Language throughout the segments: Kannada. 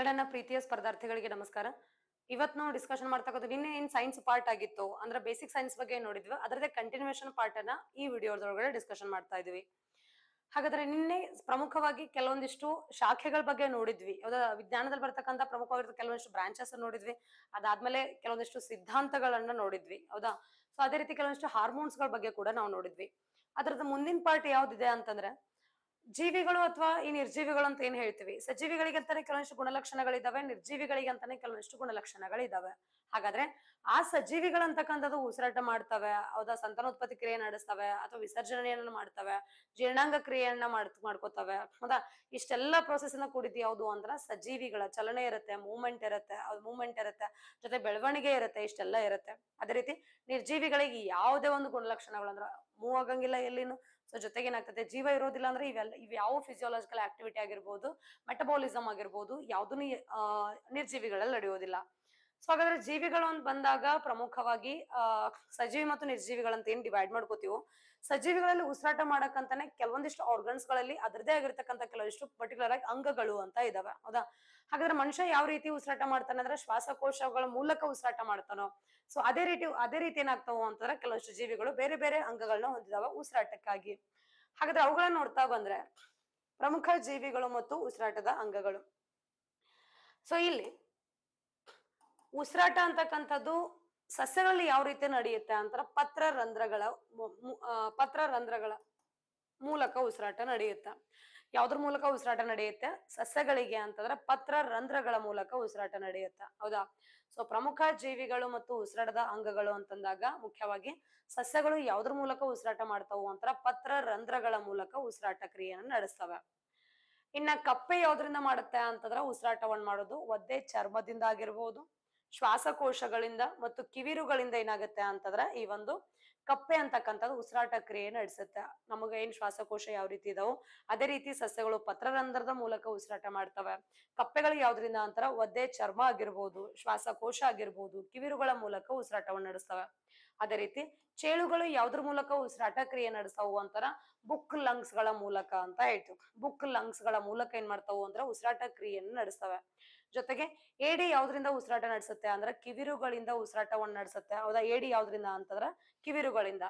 ಎಲ್ಲರನ್ನ ಪ್ರೀತಿಯ ಸ್ಪರ್ಧಾರ್ಥಿಗಳಿಗೆ ನಮಸ್ಕಾರ ಇವತ್ ನಾವು ಡಿಸ್ಕಶನ್ ಮಾಡ್ತಕ್ಕದ್ದು ನಿನ್ನೆ ಏನ್ ಸೈನ್ಸ್ ಪಾರ್ಟ್ ಆಗಿತ್ತು ಅಂದ್ರೆ ಬೇಸಿಕ್ ಸೈನ್ಸ್ ಬಗ್ಗೆ ನೋಡಿದ್ವಿ ಅದರದೇ ಕಂಟಿನ್ಯೂಷನ್ ಪಾರ್ಟ್ ಅನ್ನ ಈ ವಿಡಿಯೋದೊಳಗಡೆ ಡಿಸ್ಕಶನ್ ಮಾಡ್ತಾ ಇದೀವಿ ಹಾಗಾದ್ರೆ ನಿನ್ನೆ ಪ್ರಮುಖವಾಗಿ ಕೆಲವೊಂದಿಷ್ಟು ಶಾಖೆಗಳ ಬಗ್ಗೆ ನೋಡಿದ್ವಿ ಹೌದಾ ವಿಜ್ಞಾನದಲ್ಲಿ ಬರ್ತಕ್ಕಂಥ ಪ್ರಮುಖವಾಗಿರೋ ಕೆಲವೊಂದಿಷ್ಟು ಬ್ರಾಂಚಸ್ ನೋಡಿದ್ವಿ ಅದಾದ್ಮೇಲೆ ಕೆಲವೊಂದಿಷ್ಟು ಸಿದ್ಧಾಂತಗಳನ್ನ ನೋಡಿದ್ವಿ ಹೌದಾ ಸೊ ಅದೇ ರೀತಿ ಕೆಲವೊಂದಿಷ್ಟು ಹಾರ್ಮೋನ್ಸ್ ಗಳ ಬಗ್ಗೆ ಕೂಡ ನಾವು ನೋಡಿದ್ವಿ ಅದರದ ಮುಂದಿನ ಪಾರ್ಟ್ ಯಾವ್ದಿದೆ ಅಂತಂದ್ರೆ ಜೀವಿಗಳು ಅಥವಾ ಈ ನಿರ್ಜೀವಿಗಳು ಅಂತ ಏನ್ ಹೇಳ್ತೀವಿ ಸಜೀವಿಗಳಿಗೆ ಅಂತಾನೆ ಕೆಲವೊಂದಿಷ್ಟು ಗುಣಲಕ್ಷಣಗಳಿದಾವೆ ನಿರ್ಜೀವಿಗಳಿಗೆ ಅಂತಾನೆ ಕೆಲವೊಂದಿಷ್ಟು ಗುಣಲಕ್ಷಣಗಳಿದಾವೆ ಹಾಗಾದ್ರೆ ಆ ಸಜೀವಿಗಳಂತಕ್ಕಂಥದ್ದು ಉಸಿರಾಟ ಮಾಡ್ತವೆ ಅವ್ರ ಸಂತಾನೋತ್ಪತ್ತಿ ಕ್ರಿಯೆ ನಡೆಸ್ತವೆ ಅಥವಾ ವಿಸರ್ಜನೆಯನ್ನ ಮಾಡ್ತವೆ ಜೀರ್ಣಾಂಗ ಕ್ರಿಯೆಯನ್ನ ಮಾಡ್ ಮಾಡ್ಕೋತವೆ ಹೌದಾ ಇಷ್ಟೆಲ್ಲ ಪ್ರೊಸೆಸ್ ಇಂದ ಕೂಡಿದ್ ಅಂದ್ರ ಸಜೀವಿಗಳ ಚಲನೆ ಇರುತ್ತೆ ಮೂವ್ಮೆಂಟ್ ಇರುತ್ತೆ ಅವ್ರ ಮೂವ್ಮೆಂಟ್ ಇರುತ್ತೆ ಜೊತೆ ಬೆಳವಣಿಗೆ ಇರುತ್ತೆ ಇಷ್ಟೆಲ್ಲ ಇರುತ್ತೆ ಅದೇ ರೀತಿ ನಿರ್ಜೀವಿಗಳಿಗೆ ಯಾವುದೇ ಒಂದು ಗುಣಲಕ್ಷಣಗಳು ಅಂದ್ರ ಮೂವ್ ಆಗಂಗಿಲ್ಲ ಎಲ್ಲಿನೂ ಸೊ ಜೊತೆಗೆ ಏನಾಗ್ತದೆ ಜೀವ ಇರೋದಿಲ್ಲ ಅಂದ್ರೆ ಇವೆಲ್ಲ ಇವ್ ಯಾವ ಆಕ್ಟಿವಿಟಿ ಆಗಿರ್ಬೋದು ಮೆಟಬಾಲಿಸಮ್ ಆಗಿರ್ಬೋದು ಯಾವ್ದೂ ನಿರ್ಜೀವಿಗಳಲ್ಲಿ ನಡೆಯೋದಿಲ್ಲ ಸೊ ಹಾಗಾದ್ರೆ ಜೀವಿಗಳು ಅಂತ ಬಂದಾಗ ಪ್ರಮುಖವಾಗಿ ಸಜೀವಿ ಮತ್ತು ನಿರ್ಜೀವಿಗಳಂತ ಏನ್ ಡಿವೈಡ್ ಮಾಡ್ಕೋತೀವೋ ಸಜೀವಿಗಳಲ್ಲಿ ಉಸಿರಾಟ ಮಾಡಕ್ಕಂತಾನೆ ಕೆಲವೊಂದಿಷ್ಟು ಆರ್ಗನ್ಸ್ ಗಳಲ್ಲಿ ಅದರದೇ ಆಗಿರ್ತಕ್ಕಂಥ ಕೆಲವೊಂದಿಷ್ಟು ಪರ್ಟಿಕ್ಯುಲರ್ ಆಗಿ ಅಂಗಗಳು ಅಂತ ಇದಾವೆ ಹೌದಾ ಹಾಗಾದ್ರೆ ಮನುಷ್ಯ ಯಾವ ರೀತಿ ಉಸಿರಾಟ ಮಾಡ್ತಾನೆ ಅಂದ್ರೆ ಶ್ವಾಸಕೋಶಗಳ ಮೂಲಕ ಉಸಿರಾಟ ಮಾಡ್ತಾನೋ ಸೊ ಅದೇ ರೀತಿ ಅದೇ ರೀತಿ ಏನಾಗ್ತಾವೋ ಅಂತಂದ್ರೆ ಕೆಲವೊಂದಿಷ್ಟು ಜೀವಿಗಳು ಬೇರೆ ಬೇರೆ ಅಂಗಗಳನ್ನ ಹೊಂದಿದಾವ ಉಸಿರಾಟಕ್ಕಾಗಿ ಹಾಗಾದ್ರೆ ಅವುಗಳನ್ನ ನೋಡ್ತಾ ಬಂದ್ರೆ ಪ್ರಮುಖ ಜೀವಿಗಳು ಮತ್ತು ಉಸಿರಾಟದ ಅಂಗಗಳು ಸೊ ಇಲ್ಲಿ ಉಸಿರಾಟ ಅಂತಕ್ಕಂಥದ್ದು ಸಸ್ಯಗಳಲ್ಲಿ ಯಾವ ರೀತಿ ನಡೆಯುತ್ತೆ ಅಂತರ ಪತ್ರ ರಂಧ್ರಗಳ ಪತ್ರ ರಂಧ್ರಗಳ ಮೂಲಕ ಉಸಿರಾಟ ನಡೆಯುತ್ತೆ ಯಾವ್ದ್ರ ಮೂಲಕ ಉಸಿರಾಟ ನಡೆಯುತ್ತೆ ಸಸ್ಯಗಳಿಗೆ ಅಂತಂದ್ರೆ ಪತ್ರ ರಂಧ್ರಗಳ ಮೂಲಕ ಉಸಿರಾಟ ನಡೆಯುತ್ತೆ ಹೌದಾ ಸೊ ಪ್ರಮುಖ ಜೀವಿಗಳು ಮತ್ತು ಉಸಿರಾಟದ ಅಂಗಗಳು ಅಂತಂದಾಗ ಮುಖ್ಯವಾಗಿ ಸಸ್ಯಗಳು ಯಾವ್ದ್ರ ಮೂಲಕ ಉಸಿರಾಟ ಮಾಡ್ತಾವು ಅಂತರ ಪತ್ರ ರಂಧ್ರಗಳ ಮೂಲಕ ಉಸಿರಾಟ ಕ್ರಿಯೆಯನ್ನು ನಡೆಸ್ತವೆ ಇನ್ನ ಕಪ್ಪೆ ಯಾವ್ದ್ರಿಂದ ಮಾಡುತ್ತೆ ಅಂತಂದ್ರೆ ಉಸಿರಾಟವನ್ನು ಮಾಡೋದು ಒದ್ದೆ ಚರ್ಮದಿಂದ ಆಗಿರ್ಬೋದು ಶ್ವಾಸಕೋಶಗಳಿಂದ ಮತ್ತು ಕಿವಿರುಗಳಿಂದ ಏನಾಗುತ್ತೆ ಅಂತಂದ್ರೆ ಈ ಒಂದು ಕಪ್ಪೆ ಅಂತಕ್ಕಂಥದ್ದು ಉಸಿರಾಟ ಕ್ರಿಯೆ ನಡೆಸುತ್ತೆ ನಮಗೆ ಏನ್ ಶ್ವಾಸಕೋಶ ಯಾವ ರೀತಿ ಇದಾವೋ ಅದೇ ರೀತಿ ಸಸ್ಯಗಳು ಪತ್ರರಂಧ್ರದ ಮೂಲಕ ಉಸಿರಾಟ ಮಾಡ್ತವೆ ಕಪ್ಪೆಗಳು ಯಾವ್ದ್ರಿಂದ ಅಂತರ ಒದ್ದೆ ಚರ್ಮ ಆಗಿರ್ಬೋದು ಶ್ವಾಸಕೋಶ ಆಗಿರ್ಬೋದು ಕಿವಿರುಗಳ ಮೂಲಕ ಉಸಿರಾಟವನ್ನು ನಡೆಸ್ತವೆ ಅದೇ ರೀತಿ ಚೇಳುಗಳು ಯಾವ್ದ್ರ ಮೂಲಕ ಉಸಿರಾಟ ಕ್ರಿಯೆ ನಡೆಸ್ತಾವು ಅಂತರ ಬುಕ್ ಲಂಗ್ಸ್ ಗಳ ಮೂಲಕ ಅಂತ ಹೇಳ್ತೀವಿ ಬುಕ್ ಲಂಗ್ಸ್ ಗಳ ಮೂಲಕ ಏನ್ ಮಾಡ್ತಾವು ಅಂದ್ರೆ ಉಸಿರಾಟ ಕ್ರಿಯೆಯನ್ನು ನಡೆಸ್ತವೆ ಜೊತೆಗೆ ಏಡಿ ಯಾವ್ದ್ರಿಂದ ಉಸಿರಾಟ ನಡೆಸುತ್ತೆ ಅಂದ್ರೆ ಕಿವಿರುಗಳಿಂದ ಉಸಿರಾಟವನ್ನು ನಡೆಸುತ್ತೆ ಹೌದಾ ಏಡಿ ಯಾವ್ದ್ರಿಂದ ಅಂತಂದ್ರ ಕಿವಿರುಗಳಿಂದ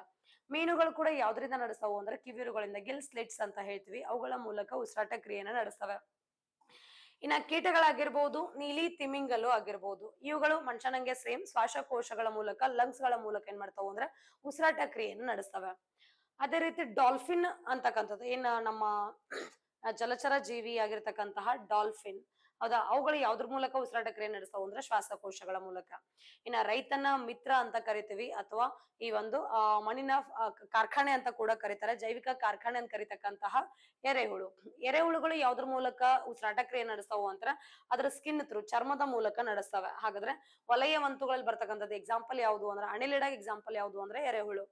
ಮೀನುಗಳು ಕೂಡ ಯಾವ್ದ್ರಿಂದ ನಡೆಸವು ಅಂದ್ರೆ ಕಿವಿರುಗಳಿಂದ ಗಿಲ್ ಸ್ಲಿಟ್ಸ್ ಅಂತ ಹೇಳ್ತೀವಿ ಅವುಗಳ ಮೂಲಕ ಉಸಿರಾಟ ಕ್ರಿಯೆನ ನಡೆಸ್ತವೆ ಇನ್ನ ಕೀಟಗಳಾಗಿರ್ಬೋದು ನೀಲಿ ತಿಮಿಂಗಲ್ಲು ಆಗಿರ್ಬೋದು ಇವುಗಳು ಮನುಷ್ಯನಂಗೆ ಸೇಮ್ ಶ್ವಾಸಕೋಶಗಳ ಮೂಲಕ ಲಂಗ್ಸ್ ಗಳ ಮೂಲಕ ಏನ್ ಮಾಡ್ತಾವು ಅಂದ್ರೆ ಉಸಿರಾಟ ಕ್ರಿಯೆಯನ್ನು ನಡೆಸ್ತವೆ ಅದೇ ರೀತಿ ಡಾಲ್ಫಿನ್ ಅಂತಕ್ಕಂಥದ್ದು ಏನ್ ನಮ್ಮ ಜಲಚರ ಜೀವಿ ಆಗಿರ್ತಕ್ಕಂತಹ ಡಾಲ್ಫಿನ್ ಹೌದಾ ಅವುಗಳು ಯಾವ್ದ್ರ ಮೂಲಕ ಕ್ರಿಯೆ ನಡೆಸ್ತಾವ ಅಂದ್ರೆ ಶ್ವಾಸಕೋಶಗಳ ಮೂಲಕ ಇನ್ನ ರೈತನ ಮಿತ್ರ ಅಂತ ಕರಿತೀವಿ ಅಥವಾ ಈ ಒಂದು ಮಣ್ಣಿನ ಕಾರ್ಖಾನೆ ಅಂತ ಕೂಡ ಕರೀತಾರೆ ಜೈವಿಕ ಕಾರ್ಖಾನೆ ಅಂತ ಕರಿತಕ್ಕಂತಹ ಎರೆಹುಳು ಎರೆಹುಳುಗಳು ಯಾವ್ದ್ರ ಮೂಲಕ ಕ್ರಿಯೆ ನಡೆಸ್ತಾವು ಅಂದ್ರೆ ಅದ್ರ ಸ್ಕಿನ್ ತ್ರೂ ಚರ್ಮದ ಮೂಲಕ ನಡೆಸ್ತವೆ ಹಾಗಾದ್ರೆ ವಲಯವಂತುಗಳಲ್ಲಿ ಬರ್ತಕ್ಕಂಥದ್ದು ಎಕ್ಸಾಂಪಲ್ ಯಾವುದು ಅಂದ್ರೆ ಅಣಿಲಿಡ ಎಕ್ಸಾಂಪಲ್ ಯಾವುದು ಅಂದ್ರೆ ಎರೆಹುಳು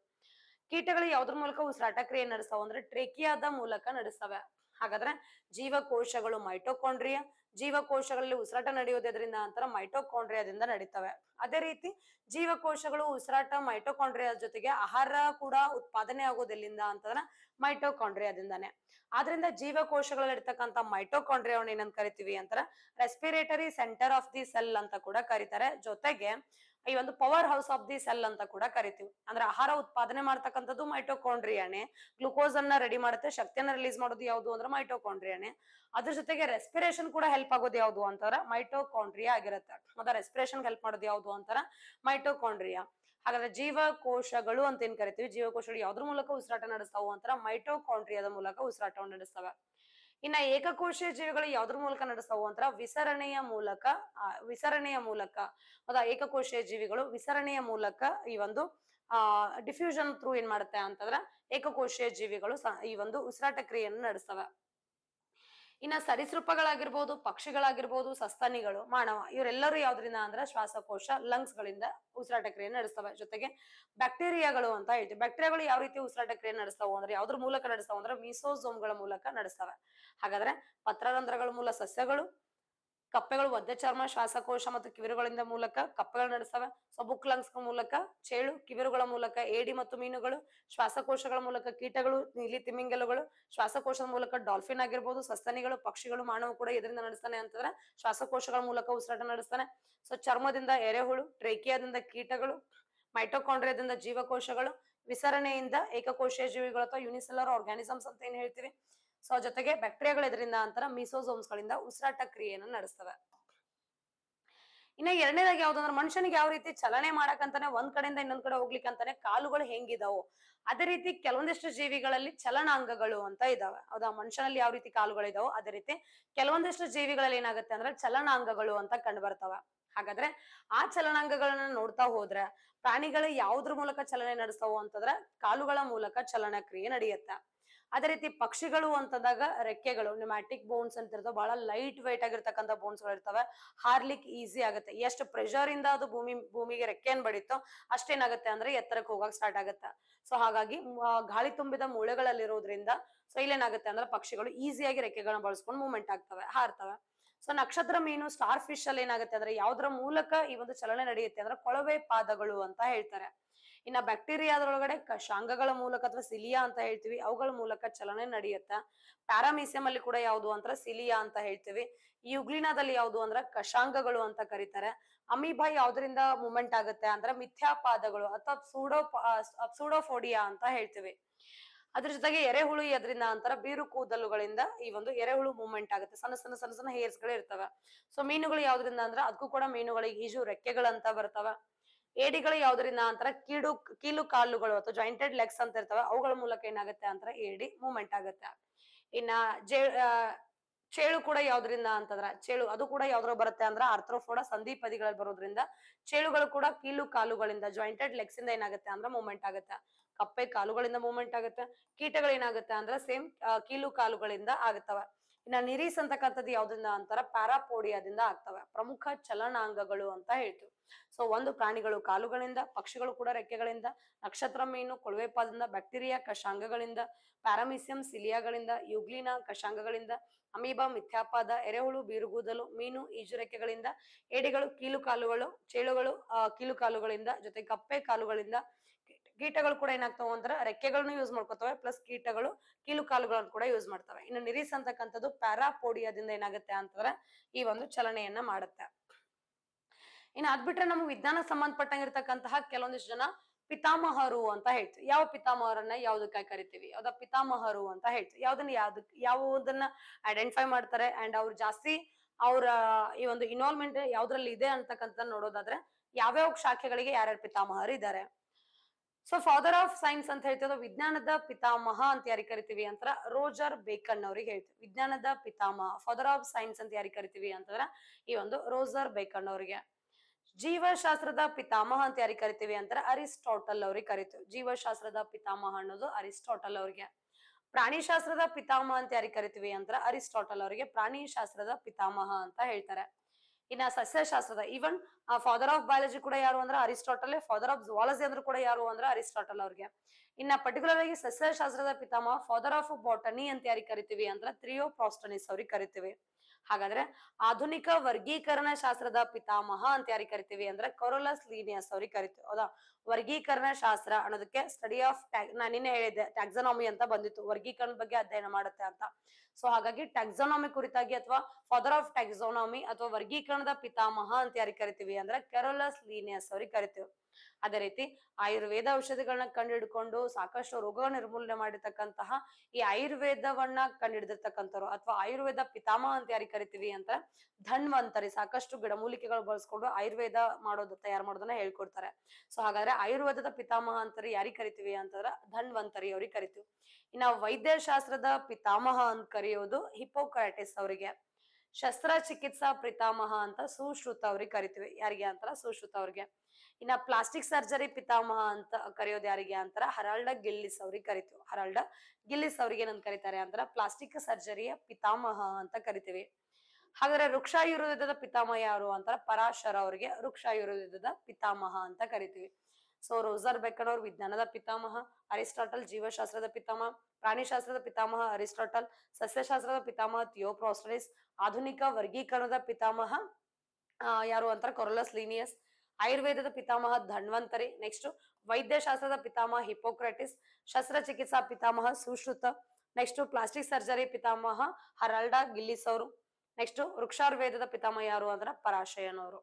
ಕೀಟಗಳು ಯಾವ್ದ್ರ ಮೂಲಕ ಉಸಿರಾಟ ಕ್ರಿಯೆ ನಡೆಸ್ತಾವ ಅಂದ್ರೆ ಟ್ರೇಕಿಯಾದ ಮೂಲಕ ನಡೆಸ್ತವೆ ಹಾಗಾದ್ರೆ ಜೀವಕೋಶಗಳು ಮೈಟೋಕೊಂಡ್ರಿಯ ಜೀವಕೋಶಗಳಲ್ಲಿ ಉಸಿರಾಟ ನಡೆಯುವುದರಿಂದ ಅಂತರ ಮೈಟೋಕಾಂಡ್ರಿಯಾದಿಂದ ನಡೀತವೆ ಅದೇ ರೀತಿ ಜೀವಕೋಶಗಳು ಉಸಿರಾಟ ಮೈಟೋಕಾಂಡ್ರಿಯಾ ಜೊತೆಗೆ ಆಹಾರ ಕೂಡ ಉತ್ಪಾದನೆ ಆಗೋದೆಲ್ಲಿಂದ ಅಂತಂದ್ರೆ ಮೈಟೋಕಾಂಡ್ರಿಯಾದಿಂದಾನೆ ಆದ್ರಿಂದ ಜೀವಕೋಶಗಳಲ್ಲಿ ಇರ್ತಕ್ಕಂಥ ಮೈಟೋಕಾಂಡ್ರಿಯಾವನ್ನು ಏನಂತ ಕರಿತೀವಿ ಅಂತಾರ respiratory centre of the cell ಅಂತ ಕೂಡ ಕರೀತಾರೆ ಜೊತೆಗೆ ಈ ಒಂದು power house of the cell ಅಂತ ಕೂಡ ಕರಿತೀವಿ ಅಂದ್ರೆ ಆಹಾರ ಉತ್ಪಾದನೆ ಮಾಡ್ತಕ್ಕಂಥದ್ದು ಮೈಟೋಕಾಂಡ್ರಿಯಾನೆ ಗ್ಲುಕೋಸ್ ಅನ್ನ ರೆಡಿ ಮಾಡುತ್ತೆ ಶಕ್ತಿಯನ್ನ ರಿಲೀಸ್ ಮಾಡೋದು ಯಾವುದು ಅಂದ್ರೆ ಮೈಟೋಕಾಂಡ್ರಿಯಾನೆ ಅದ್ರ ಜೊತೆಗೆ ರೆಸ್ಪಿರೇಷನ್ ಕೂಡ ಹೆಲ್ಪ್ ಆಗೋದು ಯಾವುದು ಅಂತಾರ ಮೈಟೋಕಾಂಡ್ರಿಯಾ ಆಗಿರುತ್ತೆ ಮತ್ತೆ ರೆಸ್ಪಿರೇಷನ್ ಹೆಲ್ಪ್ ಮಾಡೋದು ಯಾವುದು ಅಂತಾರ ಮೈಟೋಕಾಂಡ್ರಿಯಾ ಹಾಗಾದ್ರೆ ಜೀವಕೋಶಗಳು ಅಂತ ಏನ್ ಕರಿತೀವಿ ಜೀವಕೋಶಗಳು ಯಾವ್ದ್ರ ಮೂಲಕ ಉಸಿರಾಟ ನಡೆಸ್ತಾವು ಅಂತಾರ ಮೈಟೋಕಾಂಡ್ರಿಯಾದ ಮೂಲಕ ಉಸಿರಾಟವನ್ನು ನಡೆಸ್ತಾವ ಇನ್ನ ಏಕಕೋಶೀಯ ಜೀವಿಗಳು ಯಾವ್ದ್ರ ಮೂಲಕ ನಡೆಸ್ತಾವು ಅಂತರ ವಿಸರಣೆಯ ಮೂಲಕ ವಿಸರಣೆಯ ಮೂಲಕ ಹೌದಾ ಏಕಕೋಶೀಯ ಜೀವಿಗಳು ವಿಸರಣೆಯ ಮೂಲಕ ಈ ಒಂದು ಆ ಡಿಫ್ಯೂಷನ್ ಥ್ರೂ ಏನ್ ಮಾಡುತ್ತೆ ಅಂತಂದ್ರ ಏಕಕೋಶೀಯ ಜೀವಿಗಳು ಈ ಒಂದು ಉಸಿರಾಟ ಕ್ರಿಯೆಯನ್ನು ನಡೆಸ್ತವೆ ಇನ್ನ ಸರಿಸೃಪಗಳಾಗಿರ್ಬೋದು ಪಕ್ಷಿಗಳಾಗಿರ್ಬೋದು ಸಸ್ತನಿಗಳು ಮಾನವ ಇವರೆಲ್ಲರೂ ಯಾವ್ದ್ರಿಂದ ಅಂದ್ರೆ ಶ್ವಾಸಕೋಶ ಲಂಗ್ಸ್ ಗಳಿಂದ ಉಸಿರಾಟ ಕ್ರಿಯೆ ನಡೆಸ್ತವೆ ಜೊತೆಗೆ ಬ್ಯಾಕ್ಟೀರಿಯಾಗಳು ಅಂತ ಹೇಳ್ತೀವಿ ಬ್ಯಾಕ್ಟೀರಿಯಾಗಳು ಯಾವ ರೀತಿ ಉಸಿರಾಟ ಕ್ರಿಯೆ ನಡೆಸ್ತಾವೆ ಅಂದ್ರೆ ಯಾವ್ದ್ರ ಮೂಲಕ ನಡೆಸ್ತಾವ ಅಂದ್ರೆ ಮೀಸೋಸೋಮ್ ಗಳ ಮೂಲಕ ನಡೆಸ್ತವೆ ಹಾಗಾದ್ರೆ ಪತ್ರರಂಧ್ರಗಳ ಮೂಲ ಸಸ್ಯಗಳು ಕಪ್ಪೆಗಳು ಒದ್ದ ಚರ್ಮ ಶ್ವಾಸಕೋಶ ಮತ್ತು ಕಿವಿರುಗಳಿಂದ ಮೂಲಕ ಕಪ್ಪೆಗಳು ನಡೆಸ್ತವೆ ಸೊ ಬುಕ್ ಲಂಗ್ಸ್ ಮೂಲಕ ಚೇಳು ಕಿವಿರುಗಳ ಮೂಲಕ ಏಡಿ ಮತ್ತು ಮೀನುಗಳು ಶ್ವಾಸಕೋಶಗಳ ಮೂಲಕ ಕೀಟಗಳು ನೀಲಿ ತಿಮ್ಮಿಂಗಲುಗಳು ಶ್ವಾಸಕೋಶದ ಮೂಲಕ ಡಾಲ್ಫಿನ್ ಆಗಿರ್ಬೋದು ಸಸ್ತನಿಗಳು ಪಕ್ಷಿಗಳು ಮಾನವ ಕೂಡ ಇದರಿಂದ ನಡೆಸ್ತಾನೆ ಅಂತಂದ್ರೆ ಶ್ವಾಸಕೋಶಗಳ ಮೂಲಕ ಉಸಿರಾಟ ನಡೆಸ್ತಾನೆ ಸೊ ಚರ್ಮದಿಂದ ಎರೆಹುಳು ಟ್ರೈಕಿಯಾದಿಂದ ಕೀಟಗಳು ಮೈಟೋಕಾಂಡ್ರಿಯಾದಿಂದ ಜೀವಕೋಶಗಳು ವಿಸರಣೆಯಿಂದ ಏಕಕೋಶೀಯ ಜೀವಿಗಳು ಅಥವಾ ಯುನಿಸೆಲ್ಲರ್ ಆರ್ಗ್ಯಾನಿಸಮ್ಸ್ ಅಂತ ಏನ್ ಹೇಳ್ತೀವಿ ಸೊ ಜೊತೆಗೆ ಬ್ಯಾಕ್ಟೀರಿಯಾಗಳು ಇದರಿಂದ ಅಂತರ ಮಿಸೋಸೋಮ್ಸ್ ಗಳಿಂದ ಉಸಿರಾಟ ಕ್ರಿಯೆಯನ್ನು ನಡೆಸ್ತವೆ ಇನ್ನ ಎರಡನೇದಾಗಿ ಅಂದ್ರೆ ಮನುಷ್ಯನಿಗೆ ಯಾವ ರೀತಿ ಚಲನೆ ಮಾಡಕಂತಾನೆ ಒಂದ್ ಕಡೆಯಿಂದ ಇನ್ನೊಂದ್ ಕಡೆ ಹೋಗ್ಲಿಕ್ಕೆ ಅಂತಾನೆ ಕಾಲುಗಳು ಹೆಂಗಿದಾವೋ ಅದೇ ರೀತಿ ಕೆಲವೊಂದಿಷ್ಟು ಜೀವಿಗಳಲ್ಲಿ ಚಲನಾಂಗಗಳು ಅಂತ ಇದಾವೆ ಹೌದಾ ಮನುಷ್ಯನಲ್ಲಿ ಯಾವ ರೀತಿ ಇದಾವೋ ಅದೇ ರೀತಿ ಕೆಲವೊಂದಿಷ್ಟು ಜೀವಿಗಳಲ್ಲಿ ಏನಾಗುತ್ತೆ ಅಂದ್ರೆ ಚಲನಾಂಗಗಳು ಅಂತ ಕಂಡು ಹಾಗಾದ್ರೆ ಆ ಚಲನಾಂಗಗಳನ್ನ ನೋಡ್ತಾ ಹೋದ್ರೆ ಪ್ರಾಣಿಗಳು ಯಾವ್ದ್ರ ಮೂಲಕ ಚಲನೆ ನಡೆಸ್ತಾವೋ ಅಂತಂದ್ರೆ ಕಾಲುಗಳ ಮೂಲಕ ಚಲನ ಕ್ರಿಯೆ ನಡೆಯುತ್ತೆ ಅದೇ ರೀತಿ ಪಕ್ಷಿಗಳು ಅಂತಂದಾಗ ರೆಕ್ಕೆಗಳು ನಿಮ್ಯಾಟಿಕ್ ಬೋನ್ಸ್ ಅಂತ ಇರ್ತವೆ ಬಹಳ ಲೈಟ್ ವೈಟ್ ಆಗಿರ್ತಕ್ಕಂಥ ಬೋನ್ಸ್ ಗಳು ಇರ್ತವೆ ಹಾರ್ಲಿಕ್ ಈಸಿ ಆಗುತ್ತೆ ಎಷ್ಟು ಪ್ರೆಷರ್ ಇಂದ ಅದು ಭೂಮಿ ಭೂಮಿಗೆ ಏನ್ ಬಡಿತೋ ಅಷ್ಟೇನಾಗುತ್ತೆ ಅಂದ್ರೆ ಎತ್ತರಕ್ಕೆ ಹೋಗಕ್ ಸ್ಟಾರ್ಟ್ ಆಗುತ್ತೆ ಸೊ ಹಾಗಾಗಿ ಗಾಳಿ ತುಂಬಿದ ಮೂಳೆಗಳಲ್ಲಿರೋದ್ರಿಂದ ಸೊ ಇಲ್ಲೇನಾಗುತ್ತೆ ಅಂದ್ರೆ ಪಕ್ಷಿಗಳು ಈಸಿಯಾಗಿ ರೆಕ್ಕೆಗಳನ್ನ ಬಳಸ್ಕೊಂಡು ಮೂವ್ಮೆಂಟ್ ಆಗ್ತವೆ ಹಾರ್ತವೆ ಸೊ ನಕ್ಷತ್ರ ಮೀನು ಸ್ಟಾರ್ ಫಿಶ್ ಅಲ್ಲಿ ಏನಾಗುತ್ತೆ ಅಂದ್ರೆ ಯಾವ್ದ್ರ ಮೂಲಕ ಈ ಒಂದು ಚಲನೆ ನಡೆಯುತ್ತೆ ಅಂದ್ರೆ ಕೊಳವೆ ಪಾದಗಳು ಅಂತ ಹೇಳ್ತಾರೆ ಇನ್ನ ಬ್ಯಾಕ್ಟೀರಿಯಾದೊಳಗಡೆ ಶಾಂಗಗಳ ಮೂಲಕ ಅಥವಾ ಸಿಲಿಯಾ ಅಂತ ಹೇಳ್ತೀವಿ ಅವುಗಳ ಮೂಲಕ ಚಲನೆ ನಡೆಯುತ್ತಾ ಪ್ಯಾರಾಮೀಸಿಯಂ ಅಲ್ಲಿ ಕೂಡ ಯಾವುದು ಅಂದ್ರೆ ಸಿಲಿಯಾ ಅಂತ ಹೇಳ್ತೀವಿ ಈ ಯಾವುದು ಅಂದ್ರೆ ಕಶಾಂಗಗಳು ಅಂತ ಕರೀತಾರೆ ಅಮೀಬಾ ಯಾವ್ದ್ರಿಂದ ಮೂಮೆಂಟ್ ಆಗುತ್ತೆ ಅಂದ್ರೆ ಮಿಥ್ಯಾಪಾದಗಳು ಅಥವಾ ಸೂಡೋ ಸೂಡೋಫೋಡಿಯಾ ಅಂತ ಹೇಳ್ತೀವಿ ಅದ್ರ ಜೊತೆಗೆ ಎರೆಹುಳು ಅದರಿಂದ ಅಂತಾರ ಬೀರು ಕೂದಲುಗಳಿಂದ ಈ ಒಂದು ಎರೆಹುಳು ಮೂವ್ಮೆಂಟ್ ಆಗುತ್ತೆ ಸಣ್ಣ ಸಣ್ಣ ಸಣ್ಣ ಸಣ್ಣ ಹೇರ್ಸ್ ಗಳು ಇರ್ತವೆ ಸೊ ಮೀನುಗಳು ಯಾವ್ದ್ರಿಂದ ಅಂದ್ರೆ ಅದಕ್ಕೂ ಕೂಡ ಮೀನುಗಳಿಗೆ ಈಜು ರೆಕ್ಕೆಗಳಂತ ಬರ್ತವೆ ಏಡಿಗಳು ಯಾವ್ದ್ರಿಂದ ಅಂತಾರ ಕೀಡು ಕೀಲು ಕಾಲುಗಳು ಅಥವಾ ಜಾಯಿಂಟೆಡ್ ಲೆಗ್ಸ್ ಅಂತ ಇರ್ತವೆ ಅವುಗಳ ಮೂಲಕ ಏನಾಗುತ್ತೆ ಅಂತಾರ ಏಡಿ ಮೂವ್ಮೆಂಟ್ ಆಗುತ್ತೆ ಇನ್ನ ಜೇ ಚೇಳು ಕೂಡ ಯಾವ್ದ್ರಿಂದ ಅಂತಂದ್ರ ಚೇಳು ಅದು ಕೂಡ ಯಾವ್ದ್ರ ಬರುತ್ತೆ ಅಂದ್ರ ಆರ್ಥ್ರೋಫೋಡ ಸಂಧಿಪದಿಗಳಲ್ಲಿ ಬರೋದ್ರಿಂದ ಚೇಳುಗಳು ಕೂಡ ಕೀಲು ಕಾಲುಗಳಿಂದ ಜಾಯಿಂಟೆಡ್ ಲೆಗ್ಸ್ ಇಂದ ಏನಾಗುತ್ತೆ ಅಂದ್ರ ಮೂವ್ಮೆಂಟ್ ಆಗುತ್ತೆ ಕಪ್ಪೆ ಕಾಲುಗಳಿಂದ ಮೂವ್ಮೆಂಟ್ ಆಗುತ್ತೆ ಏನಾಗುತ್ತೆ ಅಂದ್ರ ಸೇಮ್ ಕೀಲು ಕಾಲುಗಳಿಂದ ಆಗುತ್ತವೆ ಇನ್ನ ನಿರೀಸ್ ಅಂತಕ್ಕಂಥದ್ದು ಯಾವ್ದಿಂದ ಅಂತಾರ ಪ್ಯಾರಾಪೋಡಿಯಾದಿಂದ ಆಗ್ತವೆ ಪ್ರಮುಖ ಚಲನಾಂಗಗಳು ಅಂತ ಹೇಳ್ತೀವಿ ಸೊ ಒಂದು ಪ್ರಾಣಿಗಳು ಕಾಲುಗಳಿಂದ ಪಕ್ಷಿಗಳು ಕೂಡ ರೆಕ್ಕೆಗಳಿಂದ ನಕ್ಷತ್ರ ಮೀನು ಕೊಳವೆಪಾದಿಂದ ಬ್ಯಾಕ್ಟೀರಿಯಾ ಕಷಾಂಗಗಳಿಂದ ಪ್ಯಾರಾಮಿಸಿಯಂ ಸಿಲಿಯಾಗಳಿಂದ ಯುಗ್ಲಿನ ಕಷಾಂಗಗಳಿಂದ ಅಮೀಬಾ ಮಿಥ್ಯಾಪಾದ ಎರೆಹುಳು ಬೀರುಗೂದಲು ಮೀನು ಈಜುರೆಕ್ಕೆಗಳಿಂದ ಏಡಿಗಳು ಕೀಲು ಕಾಲುಗಳು ಚೇಳುಗಳು ಕೀಲು ಕಾಲುಗಳಿಂದ ಜೊತೆ ಕಪ್ಪೆ ಕಾಲುಗಳಿಂದ ಕೀಟಗಳು ಕೂಡ ಏನಾಗ್ತಾವ ಅಂದ್ರೆ ರೆಕ್ಕೆಗಳನ್ನು ಯೂಸ್ ಮಾಡ್ಕೋತವೆ ಪ್ಲಸ್ ಕೀಟಗಳು ಕೀಲು ಕಾಲುಗಳನ್ನು ಕೂಡ ಯೂಸ್ ಮಾಡ್ತವೆ ಇನ್ನು ನಿರೀಸ್ ಅಂತಕ್ಕಂಥದ್ದು ಪ್ಯಾರಾಪೋಡಿಯಾದಿಂದ ಏನಾಗುತ್ತೆ ಅಂತಂದ್ರೆ ಈ ಒಂದು ಚಲನೆಯನ್ನ ಮಾಡುತ್ತೆ ಇನ್ನು ಅದ್ಬಿಟ್ರೆ ನಮ್ಗೆ ವಿಜ್ಞಾನ ಸಂಬಂಧಪಟ್ಟಂಗಿರ್ತಕ್ಕಂತಹ ಕೆಲವೊಂದಿಷ್ಟು ಜನ ಪಿತಾಮಹರು ಅಂತ ಹೇಳ್ತೀವಿ ಯಾವ ಪಿತಾಮಹರನ್ನ ಯಾವ್ದಕ್ಕಾಗಿ ಕರಿತೀವಿ ಯಾವ್ದ ಪಿತಾಮಹರು ಅಂತ ಹೇಳ್ತೀವಿ ಯಾವ್ದನ್ನ ಯಾವ್ದಕ್ ಯಾವುದನ್ನ ಐಡೆಂಟಿಫೈ ಮಾಡ್ತಾರೆ ಅಂಡ್ ಅವ್ರು ಜಾಸ್ತಿ ಅವ್ರ ಈ ಒಂದು ಇನ್ವಾಲ್ವ್ಮೆಂಟ್ ಯಾವ್ದ್ರಲ್ಲಿ ಇದೆ ಅಂತಕ್ಕಂಥ ನೋಡೋದಾದ್ರೆ ಯಾವ್ಯಾವ ಶಾಖೆಗಳಿಗೆ ಯಾರ್ಯಾರು ಪಿತಾಮಹರು ಇದ್ದಾರೆ ಸೊ ಫಾದರ್ ಆಫ್ ಸೈನ್ಸ್ ಅಂತ ಹೇಳ್ತೀವಿ ವಿಜ್ಞಾನದ ಪಿತಾಮಹ ಅಂತ ಯಾರಿ ಕರಿತೀವಿ ಅಂತ ರೋಜರ್ ಬೇಕನ್ ಅವ್ರಿಗೆ ಹೇಳ್ತೀವಿ ವಿಜ್ಞಾನದ ಪಿತಾಮಹ ಫಾದರ್ ಆಫ್ ಸೈನ್ಸ್ ಅಂತ ಯಾರಿ ಕರಿತೀವಿ ಅಂತಂದ್ರ ಈ ಒಂದು ರೋಜರ್ ಬೇಕನ್ ಅವ್ರಿಗೆ ಜೀವಶಾಸ್ತ್ರದ ಪಿತಾಮಹ ಅಂತ ಯಾರಿಗೆ ಕರಿತೀವಿ ಅಂತಾರೆ ಅರಿಸ್ಟಾಟಲ್ ಅವ್ರಿಗೆ ಕರಿತೀವಿ ಜೀವಶಾಸ್ತ್ರದ ಪಿತಾಮಹ ಅನ್ನೋದು ಅರಿಸ್ಟಾಟಲ್ ಅವ್ರಿಗೆ ಪ್ರಾಣಿಶಾಸ್ತ್ರದ ಪಿತಾಮಹ ಅಂತ ಯಾರಿ ಕರಿತೀವಿ ಅಂತರ ಅರಿಸ್ಟಾಟಲ್ ಅವರಿಗೆ ಪ್ರಾಣಿಶಾಸ್ತ್ರದ ಪಿತಾಮಹ ಅಂತ ಹೇಳ್ತಾರೆ ಇನ್ನ ಸಸ್ಯಶಾಸ್ತ್ರದ ಈವನ್ ಫಾದರ್ ಆಫ್ ಬಯಾಲಜಿ ಕೂಡ ಯಾರು ಅಂದ್ರೆ ಅರಿಸ್ಟಾಟಲ್ ಫಾದರ್ ಆಫ್ ಜುವಾಲಜಿ ಅಂದ್ರೆ ಕೂಡ ಯಾರು ಅಂದ್ರೆ ಅರಿಸ್ಟಾಟಲ್ ಅವ್ರಿಗೆ ಇನ್ನ ಪರ್ಟಿಕ್ಯುಲರ್ ಆಗಿ ಸಸ್ಯಶಾಸ್ತ್ರದ ಪಿತಾಮಹ ಫಾದರ್ ಆಫ್ ಬಾಟನಿ ಅಂತ ಯಾರಿ ಕರಿತೀವಿ ಅಂದ್ರೆ ತ್ರಿಯೋ ಪ್ರಾಸ್ಟನಿಸ್ ಅವ್ರಿಗೆ ಕರಿತೀವಿ ಹಾಗಾದ್ರೆ ಆಧುನಿಕ ವರ್ಗೀಕರಣ ಶಾಸ್ತ್ರದ ಪಿತಾಮಹ ಅಂತ ಯಾರಿ ಕರಿತೀವಿ ಅಂದ್ರೆ ಕೊರೋಲಸ್ ಲೀನಿಯಸ್ ಅವ್ರಿಗೆ ಕರಿತೀವಿ ಹೌದಾ ವರ್ಗೀಕರಣ ಶಾಸ್ತ್ರ ಅನ್ನೋದಕ್ಕೆ ಸ್ಟಡಿ ಆಫ್ ಟ್ಯಾಕ್ ನಾನು ನಿನ್ನೆ ಹೇಳಿದ್ದೆ ಟ್ಯಾಕ್ಸನಾಮಿ ಅಂತ ಬಂದಿತ್ತು ವರ್ಗೀಕರಣದ ಬಗ್ಗೆ ಅಧ್ಯಯನ ಮಾಡುತ್ತೆ ಅಂತ ಸೊ ಹಾಗಾಗಿ ಟ್ಯಾಕ್ಸಾನಮಿ ಕುರಿತಾಗಿ ಅಥವಾ ಫಾದರ್ ಆಫ್ ಟ್ಯಾಕ್ಸಾನಮಿ ಅಥವಾ ವರ್ಗೀಕರಣದ ಪಿತಾಮಹ ಅಂತ ಯಾರಿಗೆ ಕರಿತೀವಿ ಅಂದ್ರೆ ಕೆರೋಲಸ್ ಲೀನಿಯಸ್ ಅವ್ರಿಗೆ ಕರಿತೀವಿ ಅದೇ ರೀತಿ ಆಯುರ್ವೇದ ಔಷಧಿಗಳನ್ನ ಕಂಡು ಹಿಡ್ಕೊಂಡು ಸಾಕಷ್ಟು ರೋಗಗಳ ನಿರ್ಮೂಲನೆ ಮಾಡಿರ್ತಕ್ಕಂತಹ ಈ ಆಯುರ್ವೇದವನ್ನ ಕಂಡು ಅಥವಾ ಆಯುರ್ವೇದ ಪಿತಾಮಹ ಅಂತ ಯಾರಿಗೆ ಕರಿತೀವಿ ಅಂತ ಧನ್ವಂತರಿ ಸಾಕಷ್ಟು ಗಿಡಮೂಲಿಕೆಗಳು ಬಳಸ್ಕೊಂಡು ಆಯುರ್ವೇದ ಮಾಡೋದು ತಯಾರು ಮಾಡೋದನ್ನ ಹೇಳ್ಕೊಡ್ತಾರೆ ಸೊ ಹಾಗಾದ್ರೆ ಆಯುರ್ವೇದದ ಪಿತಾಮಹ ಅಂತ ಯಾರಿಗೆ ಕರಿತೀವಿ ಅಂತಂದ್ರ ಧನ್ವಂತರಿ ಅವ್ರಿಗೆ ಕರಿತೀವಿ ಇನ್ನ ವೈದ್ಯಶಾಸ್ತ್ರದ ಪಿತಾಮಹ ಅಂತ ಕರಿ ಕರೆಯುವುದು ಹಿಪೋಕ್ರಾಟಿಸ್ ಅವರಿಗೆ ಶಸ್ತ್ರ ಚಿಕಿತ್ಸಾ ಪಿತಾಮಹ ಅಂತ ಸುಶ್ರುತ ಅವ್ರಿಗೆ ಕರಿತೀವಿ ಯಾರಿಗೆ ಅಂತಾರ ಸುಶ್ರುತ ಅವ್ರಿಗೆ ಇನ್ನ ಪ್ಲಾಸ್ಟಿಕ್ ಸರ್ಜರಿ ಪಿತಾಮಹ ಅಂತ ಕರೆಯೋದು ಯಾರಿಗೆ ಅಂತಾರ ಹರಾಲ್ಡ ಗಿಲ್ಲಿಸ್ ಅವ್ರಿಗೆ ಕರಿತೀವಿ ಹರಾಲ್ಡ ಗಿಲ್ಲಿಸ್ ಅವ್ರಿಗೆ ಏನಂತ ಕರೀತಾರೆ ಅಂತಾರ ಪ್ಲಾಸ್ಟಿಕ್ ಸರ್ಜರಿಯ ಪಿತಾಮಹ ಅಂತ ಕರಿತೀವಿ ಹಾಗಾದ್ರೆ ವೃಕ್ಷಾಯುರ್ವೇದದ ಪಿತಾಮಹ ಯಾರು ಅಂತಾರ ಪರಾಶರ ಅವ್ರಿಗೆ ವೃಕ್ಷಾಯುರ್ವೇದದ ಪಿತಾಮಹ ಅಂತ ಕರಿತೀವಿ ಸೊ ರೋಸರ್ ಬೆಕನ್ ಅವರು ವಿಜ್ಞಾನದ ಪಿತಾಮಹ ಅರಿಸ್ಟಾಟಲ್ ಜೀವಶಾಸ್ತ್ರದ ಪಿತಾಮಹ ಪ್ರಾಣಿಶಾಸ್ತ್ರದ ಪಿತಾಮಹ ಅರಿಸ್ಟಾಟಲ್ ಸಸ್ಯಶಾಸ್ತ್ರದ ಪಿತಾಮಹ ಥಿಯೋಪ್ರೋಸ್ಟರಿಸ್ ಆಧುನಿಕ ವರ್ಗೀಕರಣದ ಪಿತಾಮಹ ಯಾರು ಅಂತಾರೆ ಕೊರೊಲಸ್ ಲೀನಿಯಸ್ ಆಯುರ್ವೇದದ ಪಿತಾಮಹ ಧನ್ವಂತರಿ ನೆಕ್ಸ್ಟ್ ವೈದ್ಯಶಾಸ್ತ್ರದ ಪಿತಾಮಹ ಹಿಪೋಕ್ರಟಿಸ್ ಶಸ್ತ್ರಚಿಕಿತ್ಸಾ ಪಿತಾಮಹ ಸುಶ್ರುತ ನೆಕ್ಸ್ಟ್ ಪ್ಲಾಸ್ಟಿಕ್ ಸರ್ಜರಿ ಪಿತಾಮಹ ಹರಾಲ್ಡಾ ಗಿಲ್ಲಿಸ್ ಅವರು ನೆಕ್ಸ್ಟ್ ವೃಕ್ಷಾರ್ವೇದದ ಪಿತಾಮಹ ಯಾರು ಅಂದ್ರ ಪರಾಶಯನವರು